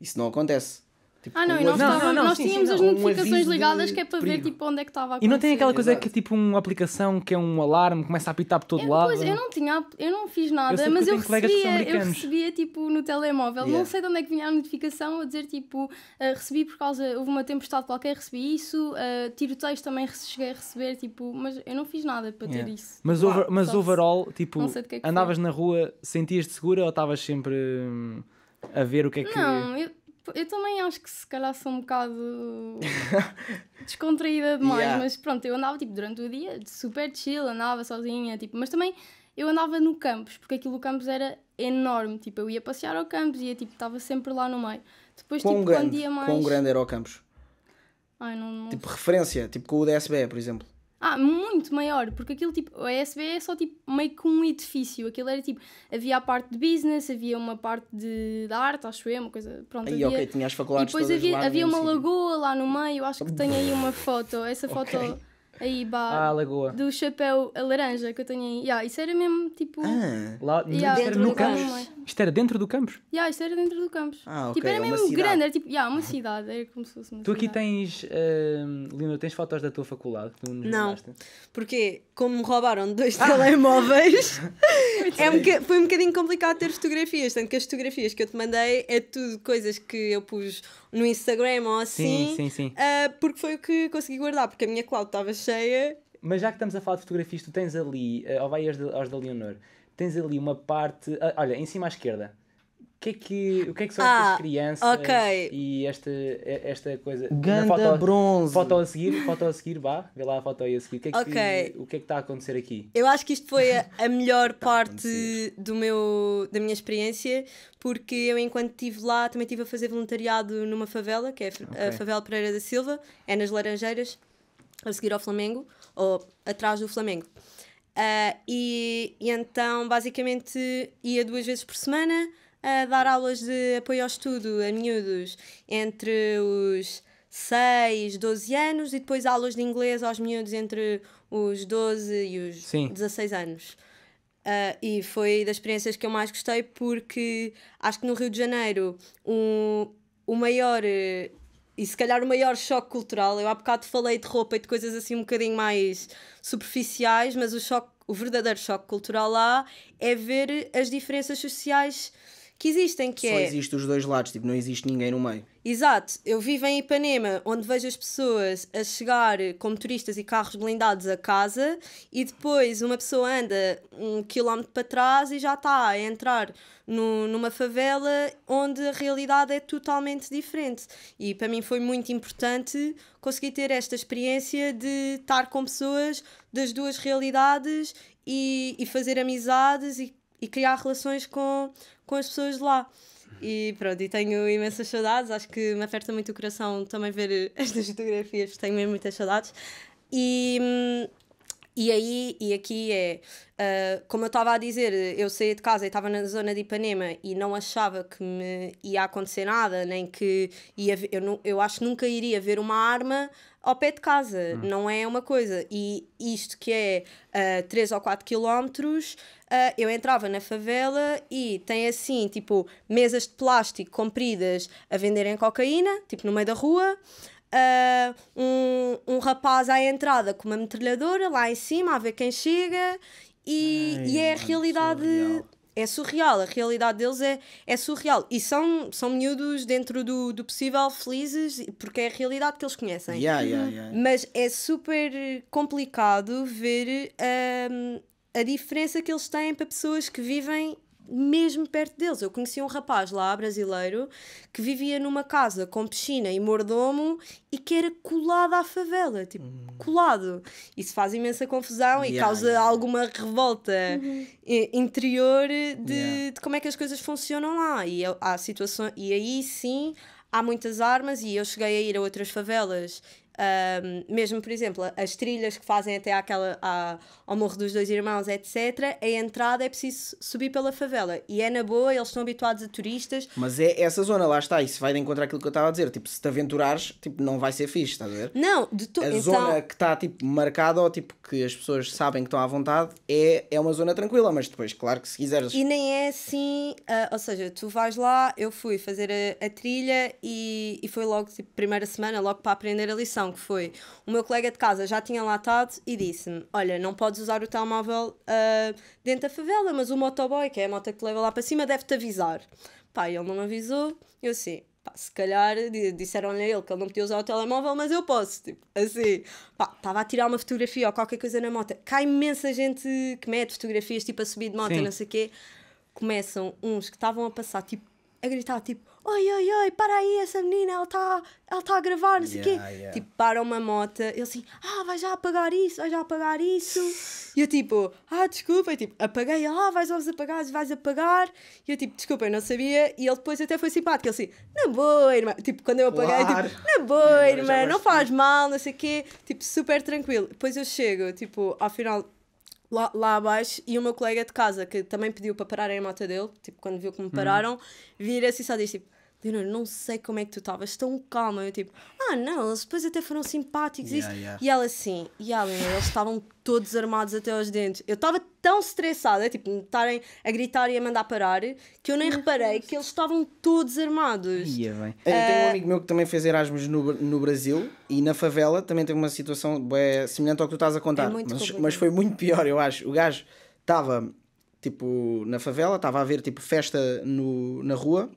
[SPEAKER 4] Isso não acontece.
[SPEAKER 1] Tipo, ah, não, e nós, não, não, não, nós tínhamos sim, as notificações um ligadas que é para perigo. ver tipo, onde é que estava a acontecer. E não tem aquela coisa Exato. que
[SPEAKER 2] é tipo uma aplicação que é um alarme, começa a apitar por todo eu, lado. Pois, eu não
[SPEAKER 1] tinha, eu não fiz nada, eu mas eu, recebia, eu recebia tipo no telemóvel. Yeah. Não sei de onde é que vinha a notificação a dizer tipo, uh, recebi por causa, houve uma tempestade qualquer, recebi isso, uh, tiroteios também cheguei a receber, tipo, mas eu não fiz nada para yeah. ter isso. Mas, over, mas overall,
[SPEAKER 2] tipo, é andavas foi. na rua, sentias-te segura ou estavas sempre hum, a ver o que é que. Não,
[SPEAKER 1] eu Tipo, eu também acho que se calhar sou um bocado [LAUGHS] descontraída demais, yeah. mas pronto, eu andava tipo durante o dia super chill, andava sozinha, tipo, mas também eu andava no campus, porque aquilo o campus era enorme, tipo, eu ia passear ao campus e tipo, estava sempre lá no meio. Depois, quão tipo, grande, um mais. Quão grande era o campus? Ai, não, não... Tipo,
[SPEAKER 4] referência, tipo com o DSB, por exemplo.
[SPEAKER 1] Ah, muito maior, porque aquilo tipo, a SB é só tipo meio que um edifício. Aquilo era tipo, havia a parte de business, havia uma parte de, de arte, acho eu, uma coisa. Pronto, aí, havia... ok, tinha as faculdades. E depois havia, havia uma lagoa lá no meio, acho que tenho aí uma foto. Essa foto. Okay aí, bah, ah,
[SPEAKER 4] lagoa.
[SPEAKER 2] do
[SPEAKER 1] chapéu a laranja que eu tenho aí. Yeah, isso era mesmo tipo. Ah,
[SPEAKER 2] lá yeah, dentro era no do campus. campus. É? Isto era dentro do campus?
[SPEAKER 1] Yeah, isto era dentro do campus. Ah, okay. Tipo, era é mesmo grande,
[SPEAKER 3] era tipo, yeah, uma cidade, era como se fosse uma Tu cidade. aqui
[SPEAKER 2] tens, uh, hum, Lino, tens fotos da tua faculdade?
[SPEAKER 3] Tu não, porque como me roubaram dois ah. [LAUGHS] telemóveis, [LAUGHS] é um foi um bocadinho complicado ter fotografias, tanto que as fotografias que eu te mandei é tudo coisas que eu pus no Instagram ou assim. Sim, sim, sim. Uh, ah, porque foi o que consegui guardar, porque a minha cloud estava cheia. Mas já que estamos
[SPEAKER 2] a falar de fotografias, tu tens ali, uh, ou vai aos da Leonor, tens ali uma parte. Uh, olha, em cima à esquerda que é que, o que é que são ah, estas crianças okay. e esta, esta coisa? Ganda foto, bronze. Foto a seguir, foto a seguir, vá, vê lá a foto aí a seguir. O que é que, okay. o que, é que está a acontecer aqui?
[SPEAKER 3] Eu acho que isto foi a, [LAUGHS] a melhor parte do meu, da minha experiência, porque eu enquanto estive lá também estive a fazer voluntariado numa favela, que é a okay. favela Pereira da Silva, é nas Laranjeiras, a seguir ao Flamengo, ou atrás do Flamengo. Uh, e, e então basicamente ia duas vezes por semana a dar aulas de apoio ao estudo a miúdos entre os 6, 12 anos e depois aulas de inglês aos miúdos entre os 12 e os Sim. 16 anos. Uh, e foi das experiências que eu mais gostei porque acho que no Rio de Janeiro um, o maior e se calhar o maior choque cultural, eu há bocado falei de roupa e de coisas assim um bocadinho mais superficiais, mas o choque, o verdadeiro choque cultural lá é ver as diferenças sociais que existem, que Só é...
[SPEAKER 4] existe os dois lados, tipo, não existe ninguém no
[SPEAKER 3] meio. Exato. Eu vivo em Ipanema, onde vejo as pessoas a chegar como turistas e carros blindados a casa e depois uma pessoa anda um quilómetro para trás e já está a entrar no, numa favela onde a realidade é totalmente diferente. E para mim foi muito importante conseguir ter esta experiência de estar com pessoas das duas realidades e, e fazer amizades e, e criar relações com, com as pessoas de lá. E pronto, e tenho imensas saudades, acho que me afeta muito o coração também ver [LAUGHS] estas fotografias, tenho mesmo muitas saudades. E hum, e aí, e aqui é, uh, como eu estava a dizer, eu saí de casa e estava na zona de Ipanema e não achava que me ia acontecer nada, nem que ia, eu, não, eu acho que nunca iria ver uma arma ao pé de casa, hum. não é uma coisa. E isto que é uh, ah, 3 ou 4 quilómetros, uh, eu entrava na favela e tem assim, tipo, mesas de plástico compridas a venderem cocaína, tipo, no meio da rua. Ah, um, um rapaz à entrada com uma metralhadora lá em cima a ver quem chega e, Ai, e é a realidade. Surreal. É surreal, a realidade deles é, é surreal. E são, são miúdos dentro do, do possível felizes, porque é a realidade que eles conhecem. Yeah, yeah, uhum. yeah. Mas é super complicado ver um, ah, a diferença que eles têm para pessoas que vivem mesmo perto deles. Eu conheci um rapaz lá, brasileiro, que vivia numa casa com piscina e mordomo e que era colado à favela, tipo, uhum. colado. Isso faz imensa confusão yeah, e causa yeah. alguma revolta uhum. Eh, interior de, yeah. de, como é que as coisas funcionam lá. E há situações, e aí sim há muitas armas e eu cheguei a ir a outras favelas um, mesmo, por exemplo, as trilhas que fazem até àquela, à, ao Morro dos Dois Irmãos, etc., a entrada é preciso subir pela favela. E é na boa, eles estão habituados a turistas.
[SPEAKER 4] Mas é essa zona, lá está, e se vai de encontrar aquilo que eu estava a dizer. Tipo, se te aventurares, tipo, não vai ser fixe, estás a ver?
[SPEAKER 3] Não, de tu... A então... zona
[SPEAKER 4] que está, tipo, marcada ou, tipo, que as pessoas sabem que estão à vontade é, é uma zona tranquila, mas depois, claro que se quiseres... E
[SPEAKER 3] nem é assim, uh, ou seja, tu vais lá, eu fui fazer a, a trilha e, e foi logo, tipo, primeira semana, logo para aprender a lição situação que foi: o meu colega de casa já tinha latado e disse-me: Olha, não podes usar o telemóvel uh, dentro da favela, mas o motoboy, que é a moto que te leva lá para cima, deve-te avisar. Pá, ele não me avisou, eu assim Pá, se calhar disseram-lhe a ele que ele não podia usar o telemóvel, mas eu posso, tipo, assim. Pá, estava a tirar uma fotografia ou qualquer coisa na moto. cá imensa gente que mete fotografias, tipo, a subir de moto, sim. não sei o quê. Começam uns que estavam a passar, tipo, a gritar, tipo, oi, oi, oi, para aí, essa menina, ela está ela tá a gravar, não sei o yeah, quê. Yeah. Tipo, para uma moto, ele assim, ah, vais já apagar isso, vais já apagar isso. E eu tipo, ah, desculpa, e, tipo, apaguei, ah, vais aos apagar, vais apagar. E eu tipo, desculpa, eu não sabia. E ele depois até foi simpático, ele assim, na boa, irmã. Tipo, quando eu apaguei, tipo, claro. tipo, na boa, irmã, não faz mal, não sei o quê. Tipo, super tranquilo. Depois eu chego, tipo, ao final lá, lá abaixo e o meu colega de casa, que também pediu para pararem a moto dele, tipo, quando viu que hum. me pararam, vira-se e só diz tipo: Leonor, não sei como é que tu estavas tão calma. Eu tipo, ah não, eles depois até foram simpáticos. Yeah, yeah. E ela assim, e yeah, Leonor, eles estavam todos armados até aos dentes. Eu estava tão estressada, é, tipo, estarem a gritar e a mandar parar, que eu nem reparei que eles estavam todos armados.
[SPEAKER 4] Yeah, bem. Eu tenho um eh, amigo meu que também fez Erasmus no, no Brasil e na favela também teve uma situação bem, semelhante ao que tu estás a contar. É mas, mas foi muito pior, eu acho. O gajo estava, tipo, na favela, estava a ver, tipo, festa no, na rua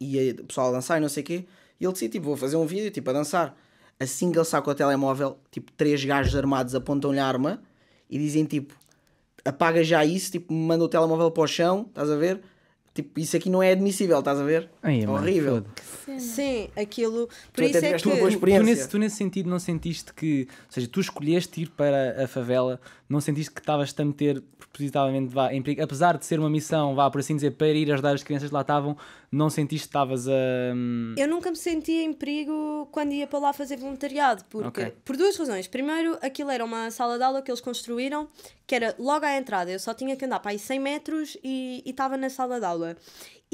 [SPEAKER 4] e o pessoal a dançar e não sei o quê. E ele disse, tipo, vou fazer um vídeo, tipo, a dançar. Assim que ele saca o telemóvel, tipo, três gajos armados apontam-lhe a arma e dizem, tipo, apaga já isso, tipo, manda o telemóvel para o chão, estás a ver? Tipo, isso aqui não é admissível, estás a ver? Ai, é horrível.
[SPEAKER 3] Sim, aquilo. Por tu isso até é que... uma boa experiência. Tu, tu, nesse, tu,
[SPEAKER 2] nesse, sentido, não sentiste que. Ou seja, tu escolheste ir para a favela não sentiste que estavas-te a meter propositadamente vá, em perigo? Apesar de ser uma missão, vá, por assim dizer, para ir ajudar as crianças que lá estavam, não sentiste que estavas a. Hum,
[SPEAKER 3] eu nunca me sentia em perigo quando ia para lá fazer voluntariado, porque okay. por duas razões. Primeiro, aquilo era uma sala de aula que eles construíram, que era logo à entrada, eu só tinha que andar para aí 100 metros e estava na sala de aula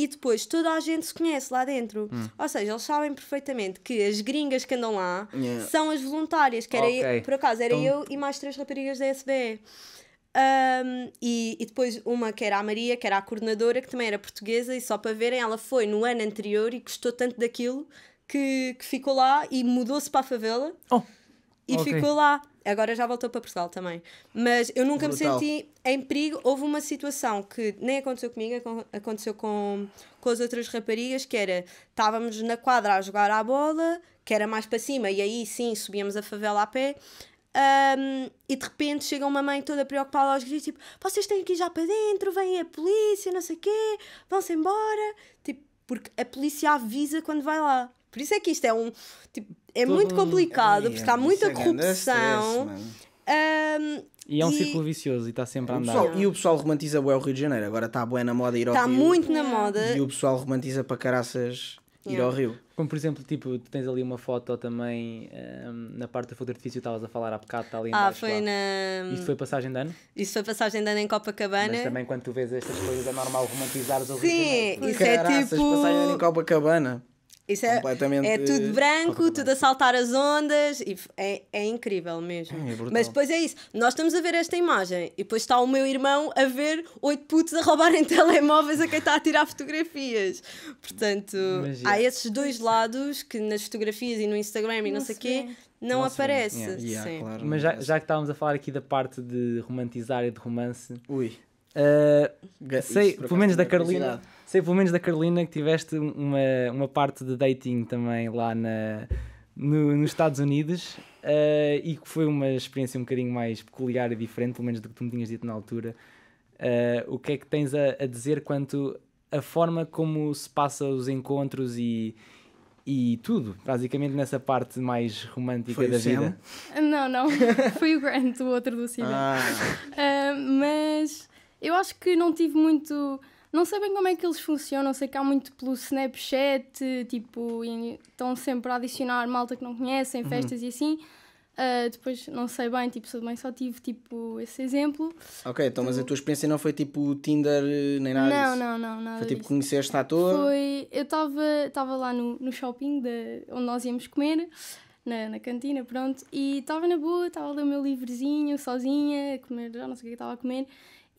[SPEAKER 3] e depois toda a gente se conhece lá dentro. Hum. Ou seja, eles sabem perfeitamente que as gringas que andam lá yeah. são as voluntárias, que era okay. eu, por acaso era então... eu e mais três raparigas da SBE. Um, e, e, depois uma que era a Maria, que era a coordenadora, que também era portuguesa, e só para verem, ela foi no ano anterior e gostou tanto daquilo que, que ficou lá e mudou-se para a favela. Oh
[SPEAKER 1] e okay. ficou lá.
[SPEAKER 3] Agora já voltou para Portugal também. Mas eu nunca Brutal. me senti em perigo. Houve uma situação que nem aconteceu comigo, aconteceu com, com as outras raparigas, que era, estávamos na quadra a jogar à bola, que era mais para cima, e aí sim, subíamos a favela a pé, um, e de repente chega uma mãe toda preocupada aos gritos, tipo, vocês têm que ir já para dentro, vem a polícia, não sei o quê, vão-se embora. Tipo, porque a polícia avisa quando vai lá. Por isso é que isto é um. Tipo, é Todo muito complicado, porque há é. muita é corrupção. e é um e... ciclo
[SPEAKER 4] vicioso e está sempre a andar. Pessoal, e o pessoal romantiza o Rio de Janeiro. Agora está boa na moda ir
[SPEAKER 3] ao tá Rio. Está muito na moda. E o
[SPEAKER 4] pessoal romantiza para caraças ir yeah. ao Rio.
[SPEAKER 2] Como por exemplo, tipo, tu tens ali uma foto também um, na parte da foto de artifício, estavas a falar há bocado, está ali Ah, foi lá.
[SPEAKER 3] na. Isto foi passagem de ano? Isso foi passagem de ano em Copacabana. Mas também
[SPEAKER 2] quando tu vês estas coisas é normal
[SPEAKER 4] romantizares o
[SPEAKER 2] Sim,
[SPEAKER 3] Rio Sim, isso é Caraças, é tipo. passagem de ano em
[SPEAKER 4] Copacabana. Isso é, é tudo branco,
[SPEAKER 3] tudo a saltar as ondas, e é, é incrível mesmo. É, é Mas depois é isso, nós estamos a ver esta imagem e depois está o meu irmão a ver oito putos a roubarem [LAUGHS] telemóveis a quem está a tirar fotografias. Portanto, há esses dois lados que nas fotografias e no Instagram e não, não sei o quê não Nossa, aparece. Yeah, yeah, Sim. Claro, Mas já,
[SPEAKER 2] já que estávamos a falar aqui da parte de romantizar e de romance, Ui. Uh, sei, pelo menos da é Carolina sei pelo menos da Carolina que tiveste uma, uma parte de dating também lá na, no, nos Estados Unidos uh, e que foi uma experiência um bocadinho mais peculiar e diferente, pelo menos do que tu me tinhas dito na altura. Uh, o que é que tens a, a, dizer quanto à forma como se passa os encontros e, e tudo, basicamente nessa parte mais romântica foi da vida?
[SPEAKER 1] Não, não, [LAUGHS] foi o Grant, o outro do cinema Ah. Uh, mas eu acho que não tive muito não sei bem como é que eles funcionam, sei que há muito pelo Snapchat, tipo, estão sempre a adicionar malta que não conhecem, uhum. festas uhum. e assim. Uh, depois, não sei bem, tipo, também só tive, tipo, esse exemplo.
[SPEAKER 4] Ok, então, mas a então, tua experiência não foi, tipo, Tinder eh, nem nada Não, disso. não,
[SPEAKER 1] não, nada Foi, tipo, disso.
[SPEAKER 4] conheceste à toa?
[SPEAKER 1] Foi, eu estava lá no, no shopping de, onde nós íamos comer, na, na cantina, pronto, e estava na boa, estava a ler o meu livrezinho, sozinha, a comer, já não sei o que é estava a comer,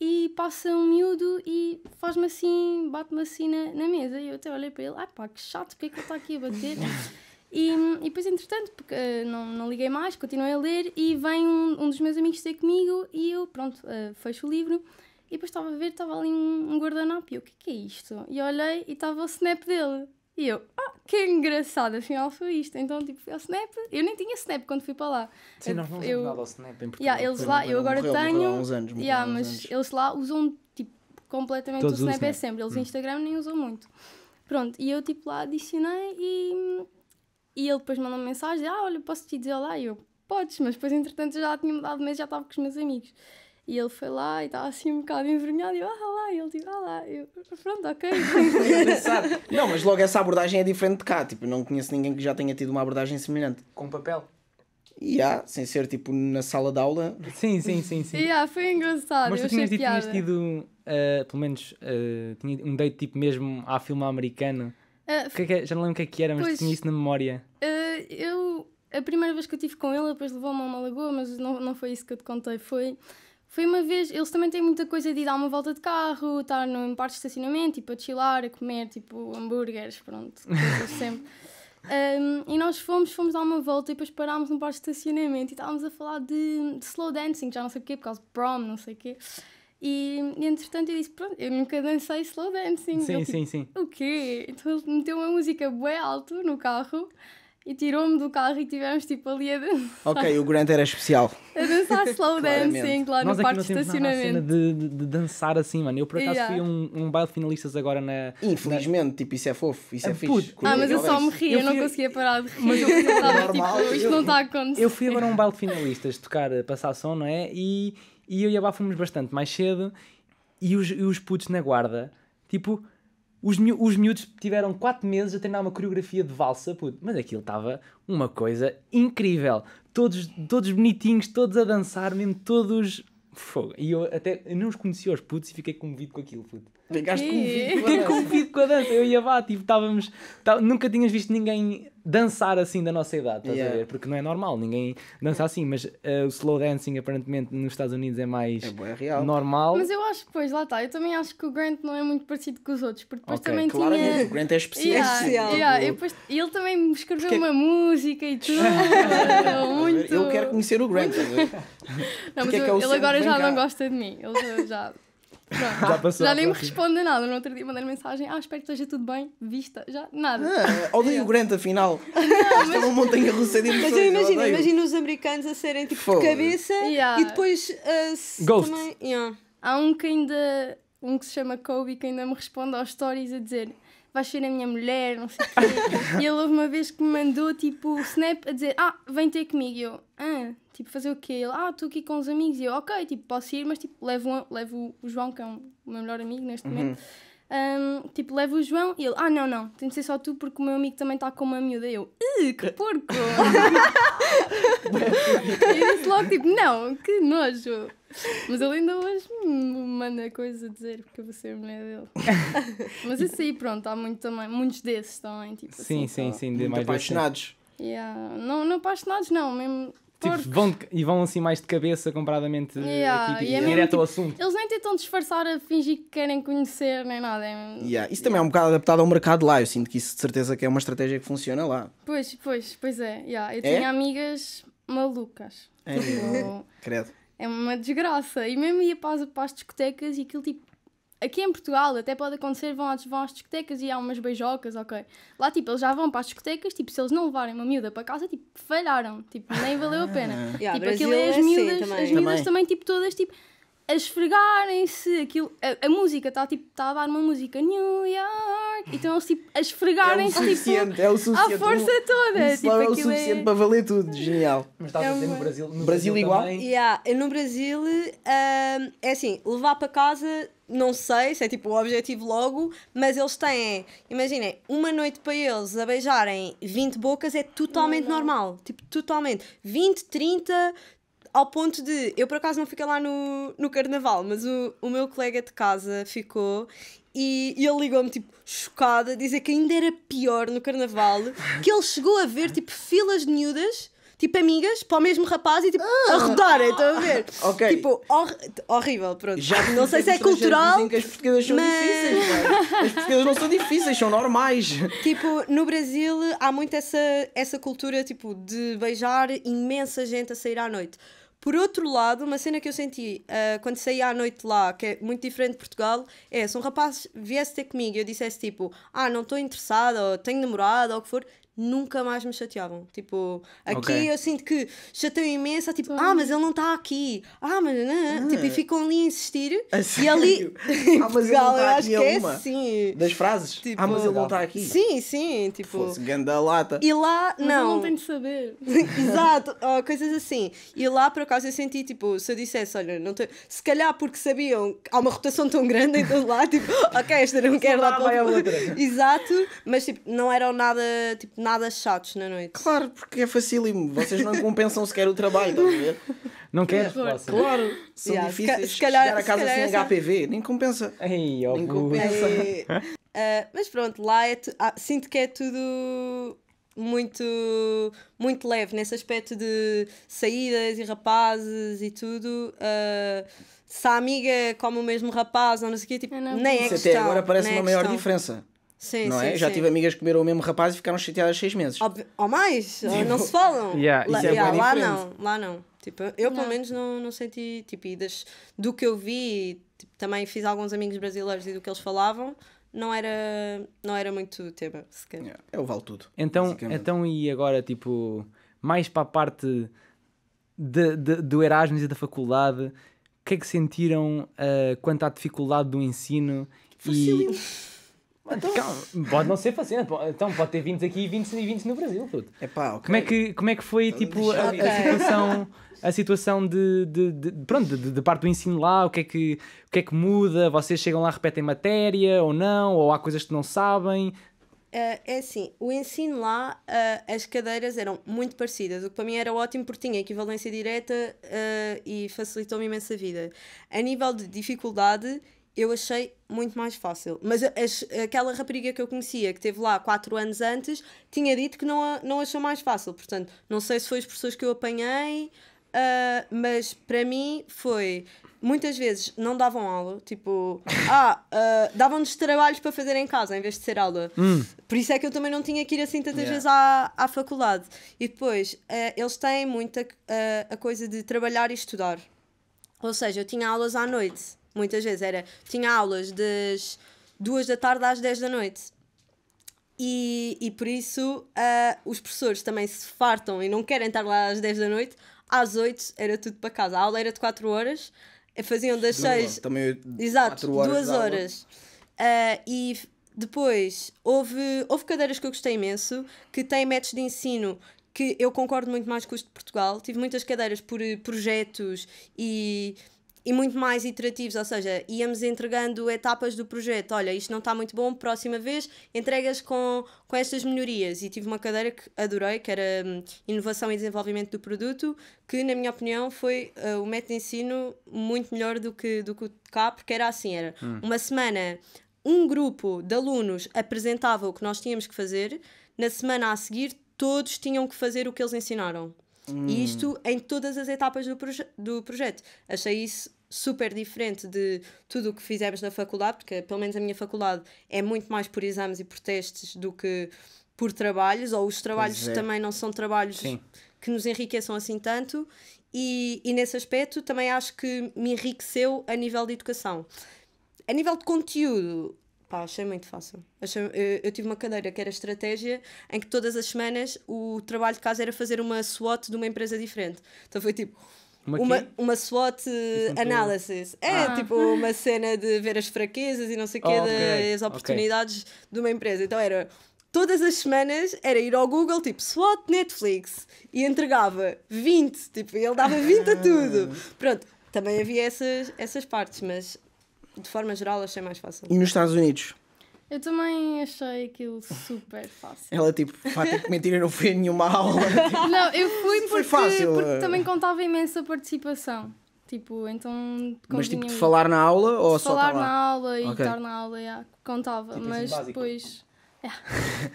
[SPEAKER 1] e passa um miúdo e faz-me assim, bate-me assim na, na, mesa. E eu até olhei para ele, ah pá, que chato, porque é que ele está aqui a bater? [LAUGHS] e, e depois, entretanto, porque, uh, não, não liguei mais, continuei a ler e vem um, um dos meus amigos ter comigo e eu, pronto, uh, fecho o livro. E depois estava a ver, estava ali um, um guardanapo e eu, o que, é que é isto? E olhei e estava o snap dele. E eu, ah, que engraçado, afinal foi isto. Então, tipo, fui ao Snap. Eu nem tinha Snap quando fui para lá. Sim, nós não usamos
[SPEAKER 2] nada ao Snap em Portugal. Yeah, eles lá, eu agora morreu, tenho. Morreu uns anos, yeah, uns mas anos.
[SPEAKER 1] eles lá usam, tipo, completamente Todos o Snap, é sempre. Eles hum. Instagram nem usam muito. Pronto, e eu, tipo, lá adicionei e. E ele depois mandou uma mensagem: Ah, olha, posso te dizer lá? E eu, podes, mas depois, entretanto, já tinha mudado de mês, já estava com os meus amigos. E ele foi lá e estava assim um bocado envergonhado. E eu, ah lá, e ele tipo, ah lá. Eu, pronto, ok.
[SPEAKER 4] [LAUGHS] não, mas logo essa abordagem é diferente de cá. Tipo, não conheço ninguém que já tenha tido uma abordagem semelhante. Com papel? E yeah, sem ser tipo na sala de aula.
[SPEAKER 2] Sim, sim, sim.
[SPEAKER 1] sim. yeah, foi engraçado. Mas tu tinhas, tinhas tido,
[SPEAKER 4] uh, pelo
[SPEAKER 2] menos, uh, tinha um date tipo mesmo à filme americana. Uh, que é que é, Já não lembro o que é que era, mas pois, tinha isso na memória.
[SPEAKER 1] eu, a primeira vez que eu tive com ele, depois levou-me a uma lagoa, mas não, não foi isso que eu te contei. Foi foi uma vez, eles também têm muita coisa de dar uma volta de carro, estar num parque de estacionamento, tipo, a chilar, a comer, tipo, hambúrgueres, pronto, [LAUGHS] sempre. Um, e nós fomos, fomos dar uma volta e depois parámos num parque de estacionamento e estávamos a falar de, de slow dancing, já não sei o quê, por causa de prom, não sei o quê. E, e entretanto eu disse, pronto, eu nunca dancei slow dancing. Sim, tipo, sim, tipo, sim. O quê? Então ele meteu uma música bem alto no carro e tirou-me do carro e tivemos tipo ali a dançar. Ok, o
[SPEAKER 4] Grant era especial.
[SPEAKER 1] A dançar [LAUGHS] slow dancing lá no parque de estacionamento. Nada a cena
[SPEAKER 2] de, de, de, dançar assim, mano. Eu por acaso yeah. fui um, um baile de finalistas agora na. Infelizmente, na... tipo, isso é fofo, isso é, é fixe. Ah,
[SPEAKER 1] mas eu, só me ria, eu, não conseguia parar de rir. Mas eu estava tipo, isto não está
[SPEAKER 2] a acontecer. Eu fui agora a um baile de finalistas tocar, eh, passar som, não é? E, e eu e a Bá fomos bastante mais cedo e os, e os putos na guarda, tipo os, miú os miúdos tiveram 4 meses a treinar uma coreografia de valsa, puto. mas aquilo estava uma coisa incrível. Todos, todos bonitinhos, todos a dançar, mesmo todos. Fogo. E eu até eu não os conheci os putos e fiquei comovido com aquilo, puto. Ficaste comovido com a dança. Fiquei comovido com a dança. Eu ia a Vá, tipo, estávamos. Tá, nunca tinhas visto ninguém dançar assim da nossa idade, estás yeah. a ver? Porque não é normal, ninguém dança assim, mas uh, o slow dancing assim, aparentemente nos Estados Unidos é mais é bom, é normal. Mas eu
[SPEAKER 1] acho que, pois, lá está, eu também acho que o Grant não é muito parecido com os outros, porque depois okay, também claro tinha... o Grant é, é especial. Yeah, yeah, tipo- depois... ele também escreveu porque... uma música e tudo.
[SPEAKER 4] [LAUGHS] muito... Eu quero conhecer o Grant.
[SPEAKER 3] não, mas é, é ele agora já cá. não
[SPEAKER 1] gosta de mim, ele já... Pronto. Já, já nem me responde nada. No outro dia mandei mensagem: Ah, espero que esteja tudo bem. Vista, já nada. Ah, odeio é. o Grant,
[SPEAKER 4] afinal. [LAUGHS] Não, um é uma montanha russa de Mas eu imagino, imagino
[SPEAKER 3] os americanos a serem tipo Foda. de cabeça yeah. e depois. Uh, Ghost. Também, yeah. Há um que ainda. Um que se chama
[SPEAKER 1] Kobe que ainda me responde aos stories a dizer vais ser a minha mulher, não sei o quê. [LAUGHS] e ele houve uma vez que me mandou tipo o snap a dizer: Ah, vem ter comigo. E eu, ah, tipo, fazer o quê? Ele, ah, estou aqui com os amigos. E eu, ok, tipo, posso ir, mas tipo, levo, um, levo o João, que é um, o meu melhor amigo neste uhum. momento. Um, tipo, levo o João e ele, ah, não, não, tem de ser só tu porque o meu amigo também está com uma miúda. E eu, que porco! e disse logo, tipo, não, que nojo! Mas ele ainda hoje me manda coisa a dizer porque eu vou ser a mulher dele. [LAUGHS] Mas isso aí, pronto, há muito também, muitos desses também. Tipo, sim, assim, sim, sim,
[SPEAKER 2] de mais apaixonados.
[SPEAKER 1] Yeah. Não, não apaixonados, não, mesmo
[SPEAKER 2] Tipo, vão de, e vão assim mais
[SPEAKER 4] de cabeça comparadamente
[SPEAKER 2] yeah, aqui, tipo, é direto ao assunto.
[SPEAKER 1] Eles nem tentam disfarçar a fingir que querem conhecer nem nada. É yeah,
[SPEAKER 4] isso também é um bocado adaptado ao mercado lá. Eu sinto que isso de certeza que é uma estratégia que funciona lá.
[SPEAKER 1] Pois, pois, pois é. Eu é? tenho amigas malucas. É.
[SPEAKER 4] Tipo, [LAUGHS] Credo.
[SPEAKER 1] É uma desgraça. E mesmo ia para as, para as discotecas e aquilo tipo aqui em Portugal até pode acontecer, vão às, vão às discotecas e há umas beijocas, ok. Lá, tipo, eles já vão para as discotecas, tipo, se eles não levarem uma miúda para casa, tipo, falharam, tipo, nem valeu a ah. pena. yeah, tipo, Brasil aquilo é, é as assim miúdas, assim, também. as miúdas também. também, tipo, todas, tipo, a esfregarem-se, aquilo, a, a música está, tipo, está a dar uma música New York, então eles, tipo, a esfregarem-se, é tipo, é o suficiente.
[SPEAKER 4] à força toda. tipo, é o tipo, é suficiente é... para valer tudo, genial. Mas estás é a dizer no Brasil, no Brasil, Brasil igual?
[SPEAKER 3] Yeah, no Brasil, ah, é assim, levar para casa não sei se é tipo o objetivo logo, mas eles têm, imaginem, uma noite para eles a beijarem 20 bocas é totalmente não, não. normal. Tipo, totalmente. 20, 30, ao ponto de. Eu por acaso não fiquei lá no, no carnaval, mas o, o meu colega de casa ficou e, e ele ligou-me, tipo, chocada, dizer que ainda era pior no carnaval, que ele chegou a ver, tipo, filas de miúdas tipo amigas para o mesmo rapaz e tipo ah. arredora, estão a ver? [LAUGHS] Okay. Tipo, hor horrível, pronto. Já não sei se é cultural. Dizem que as portuguesas são mas... difíceis, mas... É? As portuguesas não são difíceis, são normais. [LAUGHS] Tipo, no Brasil há muito essa, essa cultura tipo, de beijar imensa gente a sair à noite. Por outro lado, uma cena que eu senti uh, quando saí à noite lá, que é muito diferente de Portugal, é se um rapaz viesse ter comigo e eu dissesse tipo, ah, não estou interessada, ou tenho namorado ou o que for, nunca mais me chateavam. Tipo, aqui okay. eu sinto que chateiam imenso, é tipo, ah, mas ele não está aqui, ah, mas não. Ah. Tipo, e ficam ali a insistir. A e ali. [LAUGHS] ah, mas ele não está aqui, é uma assim. Das
[SPEAKER 4] frases? Tipo, ah, mas tipo, ele não está aqui. Sim,
[SPEAKER 3] sim. Tipo. Fosse
[SPEAKER 4] lata E lá, não. Mas não tem de
[SPEAKER 3] saber. [LAUGHS] Exato, oh, coisas assim. E lá, por acaso, eu senti, tipo, se eu dissesse, olha, não se calhar porque sabiam que há uma rotação tão grande, então lá, tipo, [LAUGHS] ok, esta não quer lá para. Exato, mas tipo, não eram nada, tipo, nada nada chatos na noite. Claro,
[SPEAKER 4] porque é facílimo. Vocês não compensam sequer o trabalho, estás a ver? Não queres? Claro, são yeah, difíceis se calhar, chegar a casa sem essa... HPV, nem compensa. Ei, oh,
[SPEAKER 3] nem compensa. Ei. Uh, mas pronto, lá é tu... ah, sinto que é tudo muito, muito leve nesse aspecto de saídas e rapazes e tudo. Uh, se a amiga come o mesmo rapaz ou não sei o quê, tipo, não, não. nem é Isso questão. Até agora parece uma é maior questão. diferença. Sim, não sim, é? Já tive
[SPEAKER 4] amigas que comeram o mesmo rapaz e ficaram chateadas seis meses.
[SPEAKER 3] ou mais, tipo, não se falam. [LAUGHS] Yeah, lá, é yeah, lá não, lá não. Tipo, eu não. pelo menos não, não senti, tipo, e das, do que eu vi, tipo, também fiz alguns amigos brasileiros e do que eles falavam, não era, não era muito tema, sequer. Yeah, é o vale
[SPEAKER 2] tudo. Então, então e agora, tipo, mais para a parte de, de, do Erasmus e da faculdade, o que é que sentiram uh, quanto à dificuldade do ensino? Facilmente. E então, pode não ser fascinante, então pode ter 20 aqui e 20, e 20 no Brasil, tudo Epá, okay. como, é que, como é que foi tipo, a, a situação, a situação de, de, de pronto, de, de, parte do ensino lá? O que, é que, o que é que muda? Vocês chegam lá, repetem matéria ou não? Ou há coisas que não sabem? Uh,
[SPEAKER 3] é assim, o ensino lá, uh, as cadeiras eram muito parecidas, o que para mim era ótimo porque tinha equivalência direta uh, e facilitou-me imensa vida. A nível de dificuldade, eu achei muito mais fácil. Mas aquela rapariga que eu conhecia, que teve lá 4 anos antes, tinha dito que não, a, não achou mais fácil. Portanto, não sei se foi as pessoas que eu apanhei, uh, mas para mim foi. Muitas vezes não davam aula, tipo, ah, uh, davam-nos trabalhos para fazer em casa em vez de ser aula. Hum. Por isso é que eu também não tinha que ir assim tantas yeah. vezes à, à faculdade. E depois, uh, eles têm muito a coisa de trabalhar e estudar. Ou seja, eu tinha aulas à noite muitas vezes. Era, tinha aulas das duas da tarde às 10 da noite. E, e por isso uh, os professores também se fartam e não querem estar lá às 10 da noite. Às 8 era tudo para casa. A aula era de 4 horas, eh, faziam das 6.
[SPEAKER 4] Também Exato, 2 horas.
[SPEAKER 3] Uh, e depois houve, houve cadeiras que eu gostei imenso, que têm métodos de ensino que eu concordo muito mais com os de Portugal. Tive muitas cadeiras por eh, projetos e e muito mais iterativos, ou seja, íamos entregando etapas do projeto. Olha, isto não está muito bom, próxima vez entregas com, com estas melhorias. E tive uma cadeira que adorei, que era hum, Inovação e Desenvolvimento do Produto, que, na minha opinião, foi uh, o método de ensino muito melhor do que, do que o cá, porque era assim: era hum. uma semana, um grupo de alunos apresentava o que nós tínhamos que fazer, na semana a seguir, todos tinham que fazer o que eles ensinaram. Hum. E isto em todas as etapas do, proje do projeto. Achei isso super diferente de tudo o que fizemos na faculdade, porque pelo menos a minha faculdade é muito mais por exames e por testes do que por trabalhos, ou os trabalhos é. também não são trabalhos Sim. que nos enriqueçam assim tanto. E, e nesse aspecto também acho que me enriqueceu a nível de educação. A nível de conteúdo, Pá, achei muito fácil. Achei, eu, eu, tive uma cadeira que era estratégia, em que todas as semanas o trabalho de casa era fazer uma SWOT de uma empresa diferente. Então foi tipo. Uma, uma, uma SWOT analysis. É, ah. tipo, uma cena de ver as fraquezas e não sei o quê, oh, okay. das oportunidades okay. de uma empresa. Então era todas as semanas era ir ao Google, tipo, SWOT Netflix, e entregava 20, tipo, ele dava 20 a tudo. Ah. Pronto, também havia essas, essas partes, mas de forma geral, achei mais fácil. E nos Estados Unidos? Eu
[SPEAKER 1] também achei aquilo super
[SPEAKER 3] fácil. Ela tipo, vai ter que
[SPEAKER 4] mentir, eu não fui a nenhuma aula. [LAUGHS]
[SPEAKER 1] não, eu fui porque, Foi fácil. porque também contava imensa participação. Tipo, então. Mas tipo, de falar na aula ou só falar na aula e okay. estar na aula, yeah, contava. Tipo, mas assim, depois. Yeah.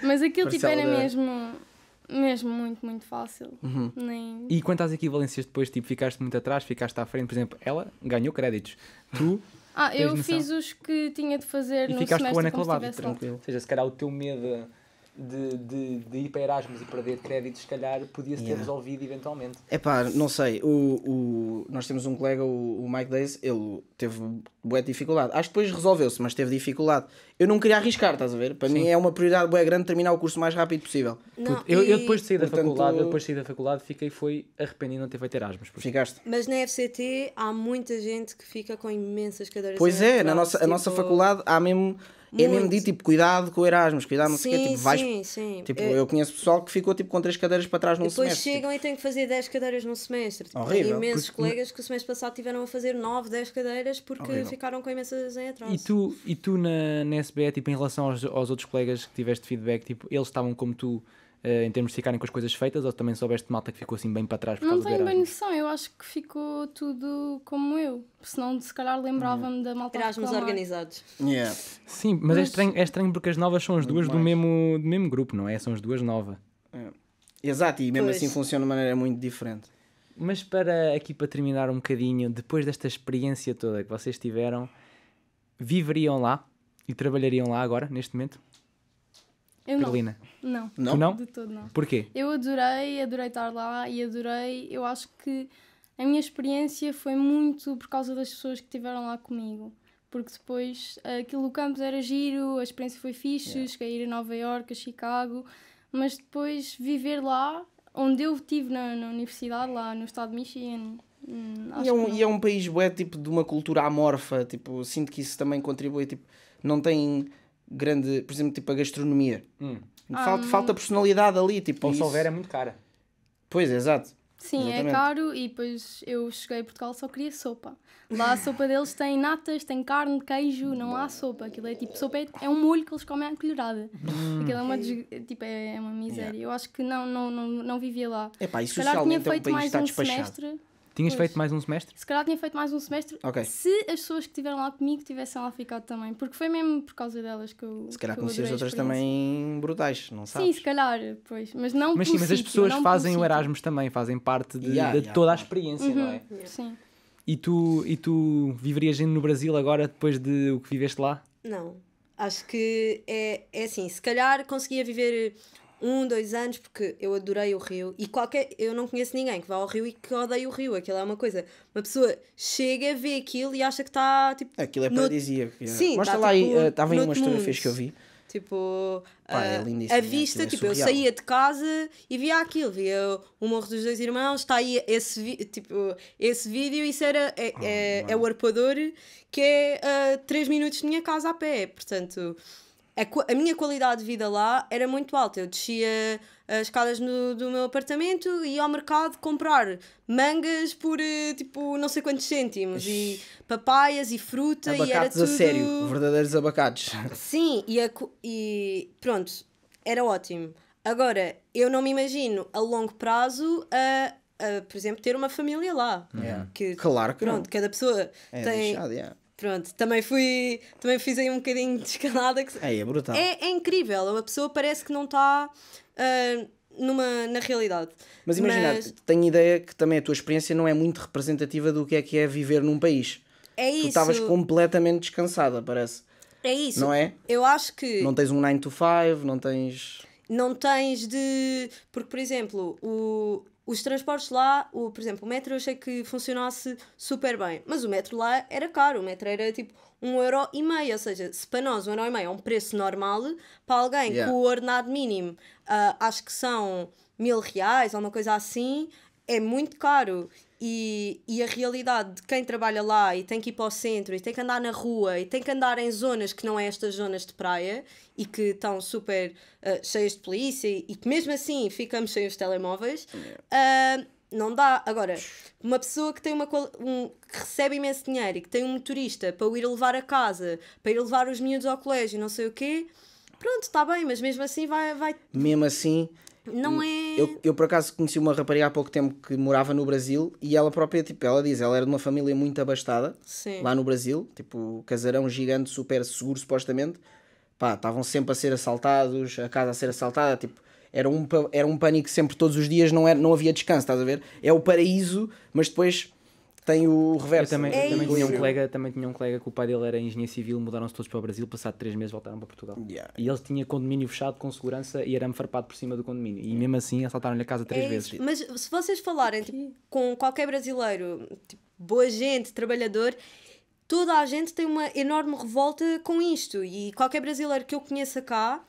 [SPEAKER 1] Mas aquilo tipo era mesmo. Mesmo muito, muito fácil. Uhum. Nem... E
[SPEAKER 2] quanto às equivalências depois, tipo, ficaste muito atrás, ficaste à frente, por exemplo, ela ganhou créditos. Tu ah, eu fiz
[SPEAKER 1] os que tinha de fazer e no ficaste com o Ana Clavado, tranquilo.
[SPEAKER 2] Ou seja, se calhar o teu medo de, de, de ir para Erasmus e perder créditos, se calhar podia-se yeah. ter resolvido eventualmente.
[SPEAKER 4] É pá, não sei. O, o, nós temos um colega, o, o Mike Days, ele teve boa dificuldade. Acho que depois resolveu-se, mas teve dificuldade. Eu não queria arriscar, estás a ver? Para Sim. mim é uma prioridade boa grande terminar o curso o mais rápido possível. Não,
[SPEAKER 3] eu, e... eu, depois de sair Portanto, da faculdade, depois
[SPEAKER 4] de sair da faculdade fiquei foi arrependido de não ter feito Erasmus. Porque... Ficaste.
[SPEAKER 3] Mas na FCT há muita gente que fica com imensas cadeiras. Pois é, na nossa, tipo... a nossa faculdade
[SPEAKER 4] há mesmo é mesmo de tipo, cuidado com o Erasmus, cuidado, não sim, sei o quê. Tipo, vais, sim,
[SPEAKER 3] sim. Tipo, eu... eu
[SPEAKER 4] conheço pessoal que ficou tipo com três cadeiras para trás num depois semestre. Depois tipo.
[SPEAKER 3] chegam tipo. e têm que fazer 10 cadeiras num semestre. Tipo, horrível, imensos porque... colegas que o semestre passado tiveram a fazer 9, 10 cadeiras porque horrível. ficaram com imensas em atraso. E
[SPEAKER 4] tu, e tu
[SPEAKER 2] na, na SBE, tipo, em relação aos, aos outros colegas que tiveste feedback, tipo, eles estavam como tu Uh, em termos de ficarem com as coisas feitas, ou também soubeste malta que ficou assim bem para trás? Por não tenho bem
[SPEAKER 1] noção, eu acho que ficou tudo como eu, senão se calhar lembrava-me da malta Erasmus organizados.
[SPEAKER 2] Yeah. Sim, mas, é mas... É, estranho, é, estranho, porque as novas são as duas do mesmo, do mesmo grupo, não é? São as duas novas.
[SPEAKER 4] É. Exato, e mesmo pois. assim funciona de maneira muito diferente.
[SPEAKER 2] Mas para aqui para terminar um bocadinho, depois desta experiência toda que vocês tiveram, viveriam lá e trabalhariam lá agora, neste momento?
[SPEAKER 1] Eu Carolina? Não. Não? Tu não? De todo não. Porquê? Eu adorei, adorei estar lá e adorei. Eu acho que a minha experiência foi muito por causa das pessoas que estiveram lá comigo. Porque depois aquilo do campus era giro, a experiência foi fixe, yeah. cheguei a ir a Nova Iorque, a Chicago, mas depois viver lá, onde eu estive na, na universidade, lá no estado de Michigan, Hum, e, é um, e é um
[SPEAKER 4] país bué, tipo, de uma cultura amorfa, tipo, sinto que isso também contribui, tipo, não tem grande, por exemplo, tipo a gastronomia. Hum. Falta, falta personalidade ali. Tipo, Ou se houver é muito cara. Pois, é, exato. Sim, é Exatamente. é caro
[SPEAKER 1] e depois eu cheguei a Portugal só queria sopa. Lá a sopa deles tem natas, tem carne, queijo, não há sopa. Aquilo é tipo, sopa é, é um molho que eles comem à colherada. Hum. Aquilo é uma, tipo, é, é uma miséria. Yeah. Eu acho que não, não, não, não vivia lá. É pá, e socialmente é um país está despachado. Semestre, Tinhas pois. feito
[SPEAKER 2] mais um
[SPEAKER 4] semestre?
[SPEAKER 1] Se calhar tinha feito mais um semestre okay. se as pessoas que estiveram lá comigo tivessem lá ficado também, porque foi mesmo por causa delas que eu. Se calhar conhecias outras
[SPEAKER 4] também brutais, não
[SPEAKER 2] sabes? Sim,
[SPEAKER 1] se calhar, pois. Mas não Mas sim, mas as pessoas fazem o
[SPEAKER 2] Erasmus também, fazem parte de, yeah, de yeah, toda a experiência, uhum. não é? Uhum,
[SPEAKER 1] yeah.
[SPEAKER 3] Sim.
[SPEAKER 2] E tu, e tu viverias no Brasil agora depois de o que viveste lá?
[SPEAKER 3] Não. Acho que é, é assim, se calhar conseguia viver um, dois anos, porque eu adorei o Rio e qualquer. Eu não conheço ninguém que vá ao Rio e que odeie o Rio. Aquilo é uma coisa. Uma pessoa chega, vê aquilo e acha que está tipo. Aquilo é paradisíaco.
[SPEAKER 4] No... Sim, Mostra tá, lá, estavam tipo, uh, em umas que eu vi.
[SPEAKER 3] Tipo, é eh, a vista, é tipo, surreal. eu saía de casa e via aquilo, via o Morro dos Dois Irmãos, está aí esse, tipo, esse vídeo, isso era, é, oh, é, é, o arpoador que é a uh, 3 minutos de minha casa a pé, portanto, a, a, minha qualidade de vida lá era muito alta. Eu descia as eh, escadas no, do meu apartamento e ia ao mercado comprar mangas por eh, tipo não sei quantos cêntimos e papaias e fruta abacates e era tudo... a sério,
[SPEAKER 4] verdadeiros abacates. [LAUGHS]
[SPEAKER 3] Sim, e, a, e pronto, era ótimo. Agora, eu não me imagino a longo prazo a, a por exemplo, ter uma família lá. Yeah. Que, claro que pronto, não. cada pessoa é tem. Deixado, yeah Pronto, também fui, também fiz aí um bocadinho de escalada. Que... É, é brutal. É, é incrível, a pessoa parece que não está uh, numa, na realidade. Mas imagina, Mas...
[SPEAKER 4] tenho ideia que também a tua experiência não é muito representativa do que é que é viver num país.
[SPEAKER 3] É isso. Tu estavas
[SPEAKER 4] completamente descansada, parece.
[SPEAKER 3] É isso. Não é? Eu acho que. Não tens
[SPEAKER 4] um 9 to 5, não tens.
[SPEAKER 3] Não tens de. Porque, por exemplo, o os transportes lá, o, por exemplo, o metro eu achei que funcionasse super bem, mas o metro lá era caro, o metro era tipo um euro e meio, ou seja, se para nós um euro e meio é um preço normal, para alguém yeah. com o ordenado mínimo uh, acho que são mil reais ou uma coisa assim, é muito caro. E, e a realidade de quem trabalha lá e tem que ir para o centro e tem que andar na rua e tem que andar em zonas que não é estas zonas de praia e que estão super uh, cheias de polícia e, que mesmo assim ficamos sem os telemóveis, uh, não dá. Agora, uma pessoa que tem uma um, que recebe imenso dinheiro e que tem um motorista para o ir levar a casa, para ir levar os miúdos ao colégio, não sei o quê, pronto, está bem, mas mesmo assim vai. vai...
[SPEAKER 4] Mesmo assim
[SPEAKER 3] não hum, é.
[SPEAKER 4] Eu, eu por acaso conheci uma rapariga há pouco tempo que morava no Brasil e ela própria, tipo, ela diz, ela era de uma família muito abastada Sim. lá no Brasil, tipo, casarão gigante, super seguro supostamente. Pá, estavam sempre a ser assaltados, a casa a ser assaltada, tipo, era um, era um pânico sempre todos os dias, não, era, não havia descanso, estás a ver? É o paraíso, mas depois tem o reverso. Eu também, é também tinha um colega,
[SPEAKER 2] também tinha um colega que o pai dele era engenheiro civil, mudaram-se todos para o Brasil, passado três meses voltaram para Portugal. Yeah. E ele tinha condomínio fechado com segurança e arame farpado por cima do condomínio. E mesmo assim assaltaram-lhe a casa três é vezes. Mas
[SPEAKER 3] se vocês falarem tipo, com qualquer brasileiro, tipo, boa gente, trabalhador, toda a gente tem uma enorme revolta com isto. E qualquer brasileiro que eu conheça cá,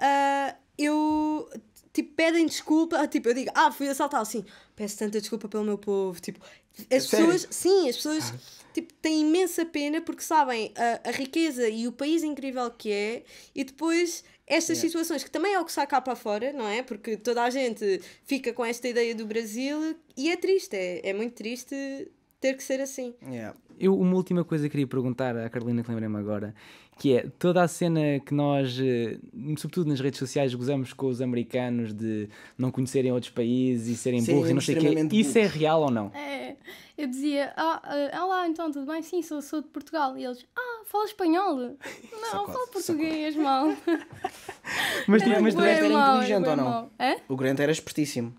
[SPEAKER 3] uh, eu tipo, pedem desculpa, tipo, eu digo, ah, fui assaltado, assim, peço tanta desculpa pelo meu povo. Tipo, é as pessoas, sim, as pessoas ah. tipo, têm imensa pena porque sabem a, a riqueza e o país incrível que é e depois estas yeah. situações, que também é o que sai cá para fora, não é? Porque toda a gente fica com esta ideia do Brasil e é triste, é, é muito triste ter que ser assim.
[SPEAKER 2] Yeah. Eu, uma última coisa que queria perguntar à Carolina, que lembrei-me agora, que é toda a cena que nós, eh, sobretudo nas redes sociais, gozamos com os americanos de não conhecerem outros países e serem Sim, burros e não sei o quê. Burros. Isso é real ou não?
[SPEAKER 1] É, eu dizia, ah, ah eh, lá, então tudo bem? Sim, sou, sou de Portugal. E eles, ah, fala espanhol? [LAUGHS] não, socorro, fala português, socorro. mal. mas, mas, mas o Grant era inteligente ou não? É? O
[SPEAKER 4] Grant era espertíssimo.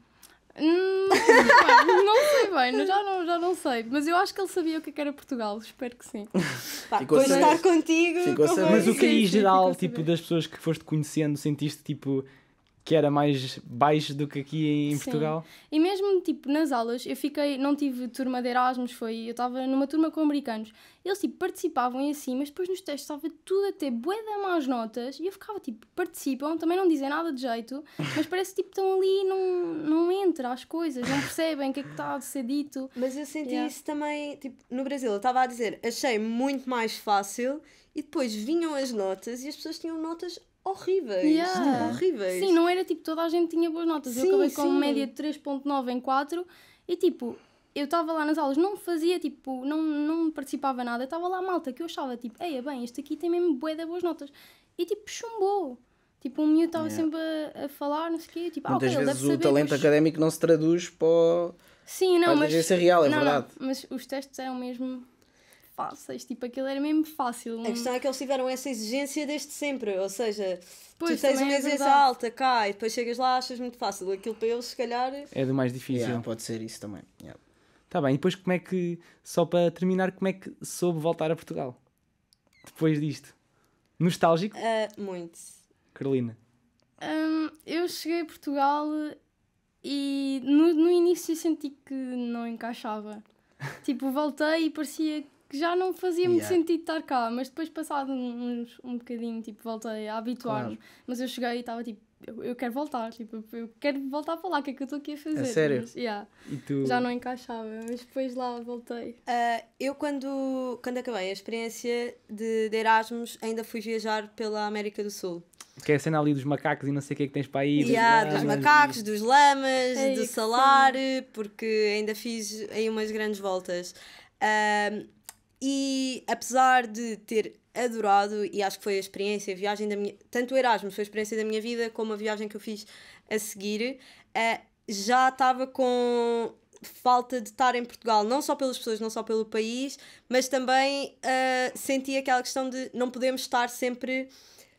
[SPEAKER 1] Não sei bem, não sei bem, já não, já não sei. Mas eu acho que ele sabia o que é era Portugal, espero que sim. Depois ficou estar contigo. Ficou mas o
[SPEAKER 2] que em geral, tipo, das pessoas que foste conhecendo, sentiste tipo que era mais baixo do que aqui em Sim. Portugal.
[SPEAKER 1] E mesmo tipo nas aulas, eu fiquei, não tive turma de Erasmus, foi, eu estava numa turma com americanos. Eles tipo participavam e assim, mas depois nos testes estava tudo a ter bué de más notas e eu ficava tipo, participam, também não dizem nada de jeito, [LAUGHS] mas parece tipo estão
[SPEAKER 3] ali e não, não entra as coisas, não percebem o que é que está a ser dito. Mas eu senti yeah. isso também, tipo, no Brasil, eu estava a dizer, achei muito mais fácil e depois vinham as notas e as pessoas tinham notas horríveis. Yeah. Tipo, horríveis. Sim, não era tipo toda a gente tinha boas notas. Sim, eu acabei sim. com média de
[SPEAKER 1] 3,9 em 4 e tipo, eu estava lá nas aulas, não fazia tipo, não, não participava nada. Estava lá malta que eu achava tipo, eia bem, este aqui tem mesmo boé de boas notas. E tipo, chumbou. Tipo, um miúdo estava yeah. sempre a, a, falar, não sei o quê. Tipo, ah, Muitas ah, okay, vezes o talento
[SPEAKER 4] académico não se traduz para.
[SPEAKER 1] Sim, não, mas. real, é não, verdade. Não, mas os
[SPEAKER 3] testes eram mesmo fáceis, tipo, aquilo era mesmo fácil. Não... A questão é que eles tiveram essa exigência desde sempre, ou seja, pois, tu tens uma é exigência alta, cá, e depois chegas lá, achas muito fácil. Aquilo para eles, se calhar. É
[SPEAKER 2] do mais difícil. Yeah, pode ser isso também. Yeah. Tá bem, e depois como é que, só para terminar, como é que soube voltar a Portugal? Depois disto? Nostálgico?
[SPEAKER 1] Uh, muito. Carolina? Um, eu cheguei a Portugal e no, no início senti que não encaixava. [LAUGHS] tipo, voltei e parecia que já não fazia muito yeah. sentido estar cá, mas depois passado uns, um bocadinho, tipo, voltei a habituar-me. Claro. Mas eu cheguei e estava tipo, eu, eu, quero voltar, tipo, eu quero
[SPEAKER 3] voltar para lá, o que é que eu estou aqui a fazer? A sério? Mas, yeah, tu... Já não encaixava, mas depois lá voltei. Uh, eu quando, quando acabei a experiência de, de Erasmus ainda fui viajar pela América do Sul.
[SPEAKER 2] Que é a cena ali dos macacos e não sei o que é que tens para ir. Yeah, dos, dos macacos,
[SPEAKER 3] dos lamas, do salário, porque ainda fiz aí umas grandes voltas. Uh, e apesar de ter adorado, e acho que foi a experiência, a viagem da minha. Tanto o Erasmus foi a experiência da minha vida, como a viagem que eu fiz a seguir, uh, já estava com falta de estar em Portugal, não só pelas pessoas, não só pelo país, mas também uh, senti aquela questão de não podemos estar sempre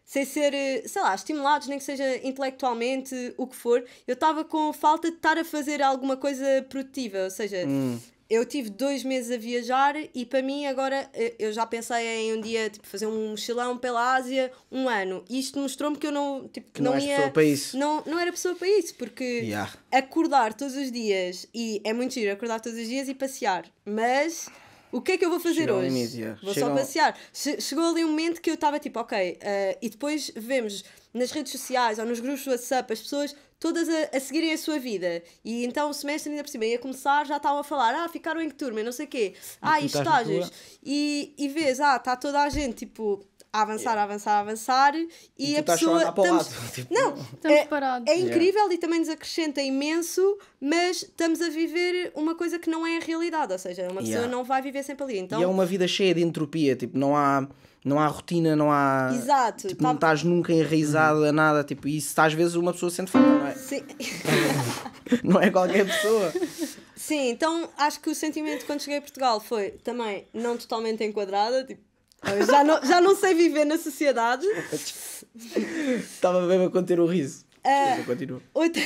[SPEAKER 3] sem ser, eh, sei lá, estimulados, nem que seja intelectualmente, o que for. Eu estava com falta de estar a fazer alguma coisa produtiva, ou seja, hum eu tive dois meses a viajar e para mim agora eh, eu já pensei em um dia tipo, fazer um mochilão pela Ásia um ano. isto mostrou-me que eu não, tipo, que não, não ia. Pessoa para isso. Não, não era pessoa para isso, porque yeah. acordar todos os dias e é muito giro acordar todos os dias e passear, mas o que é que eu vou fazer Chegou hoje? Vou Chegou... só passear. Chegou ali um momento que eu estava tipo, ok, uh, e depois vemos nas redes sociais ou nos grupos do WhatsApp as pessoas todas a, a, seguirem a sua vida. E então o semestre ainda por cima ia começar, já estavam a falar, ah, ficaram em que turma, não sei o quê, ah, e estágios. E, e vês, ah, está toda a gente tipo a avançar, a avançar, a avançar e, e a pessoa. Estamos... [LAUGHS] Tipo, não, é, é, incrível e também nos acrescenta imenso, mas estamos a viver uma coisa que não é a realidade, ou seja, uma pessoa yeah. não vai viver sempre ali. Então... E é uma
[SPEAKER 4] vida cheia de entropia, tipo, não há não há rotina, não há.
[SPEAKER 3] Exato. Tipo, tá... não
[SPEAKER 4] estás nunca enraizado a nada. Tipo, isso às vezes uma pessoa sente falta, não é? Sim. [LAUGHS] não é qualquer pessoa.
[SPEAKER 3] Sim, então acho que o sentimento quando cheguei a Portugal foi também não totalmente enquadrada, tipo, já não, já não sei viver na sociedade.
[SPEAKER 4] Estava mesmo a conter o riso. Uh, outra...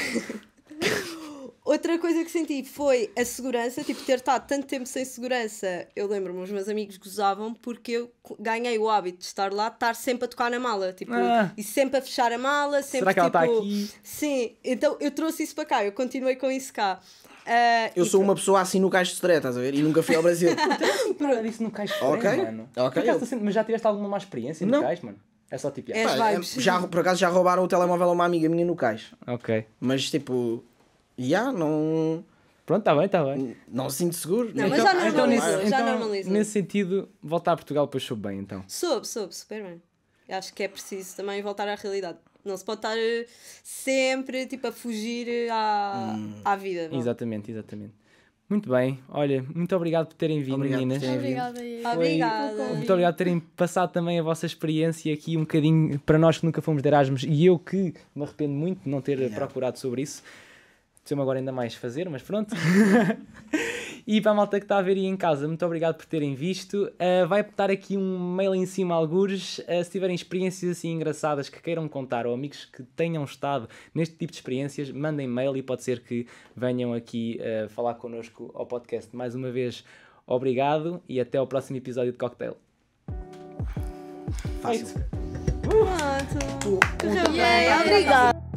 [SPEAKER 3] outra coisa que senti foi a segurança, tipo, ter estado tanto tempo sem segurança. Eu lembro-me, os meus amigos gozavam porque eu ganhei o hábito de estar lá, estar sempre a tocar na mala, tipo, ah. e sempre a fechar a mala, sempre Será que ela está tipo, aqui? Sim, então eu trouxe isso para cá, eu continuei com isso cá. Uh, eu sou
[SPEAKER 4] pronto. uma pessoa assim no Caixo de Stré, estás a ver? E nunca fui ao Brasil.
[SPEAKER 3] Nunca [LAUGHS] disse no Caixo de Stré, okay. mano. Okay,
[SPEAKER 4] assim, mas já tiveste alguma má experiência no Caixo, mano? É só tipo. É, Pá, já, por acaso já roubaram o telemóvel a uma amiga minha no Caixo. Ok. Mas tipo. Já, yeah, não. Pronto, está bem, está bem. Não sinto seguro.
[SPEAKER 2] Não, então, mas já normalizo. Então, então já então, Nesse sentido, voltar a Portugal depois soube bem, então.
[SPEAKER 3] Soube, soube, super bem. Acho que é preciso também voltar à realidade. Não se pode estar eh, sempre tipo, a fugir eh, à, hum. à vida. Não?
[SPEAKER 2] Exatamente, exatamente. Muito bem, olha, muito obrigado por terem vindo, obrigado meninas. Terem obrigada,
[SPEAKER 3] Foi... obrigada. Muito obrigado
[SPEAKER 2] por terem passado também a vossa experiência aqui um bocadinho para nós que nunca fomos de Erasmus e eu que me arrependo muito de não ter procurado sobre isso. Apeteceu-me agora ainda mais fazer, mas pronto. [LAUGHS] e para a malta que está a ver aí em casa, muito obrigado por terem visto. Uh, vai estar aqui um mail em cima, algures. Uh, se tiverem experiências assim engraçadas que queiram contar ou amigos que tenham estado neste tipo de experiências, mandem mail e pode ser que venham aqui uh, falar connosco ao podcast. Mais uma vez, obrigado e até ao próximo episódio de Cocktail.
[SPEAKER 3] Fácil. Pronto. Uh, yeah, obrigado.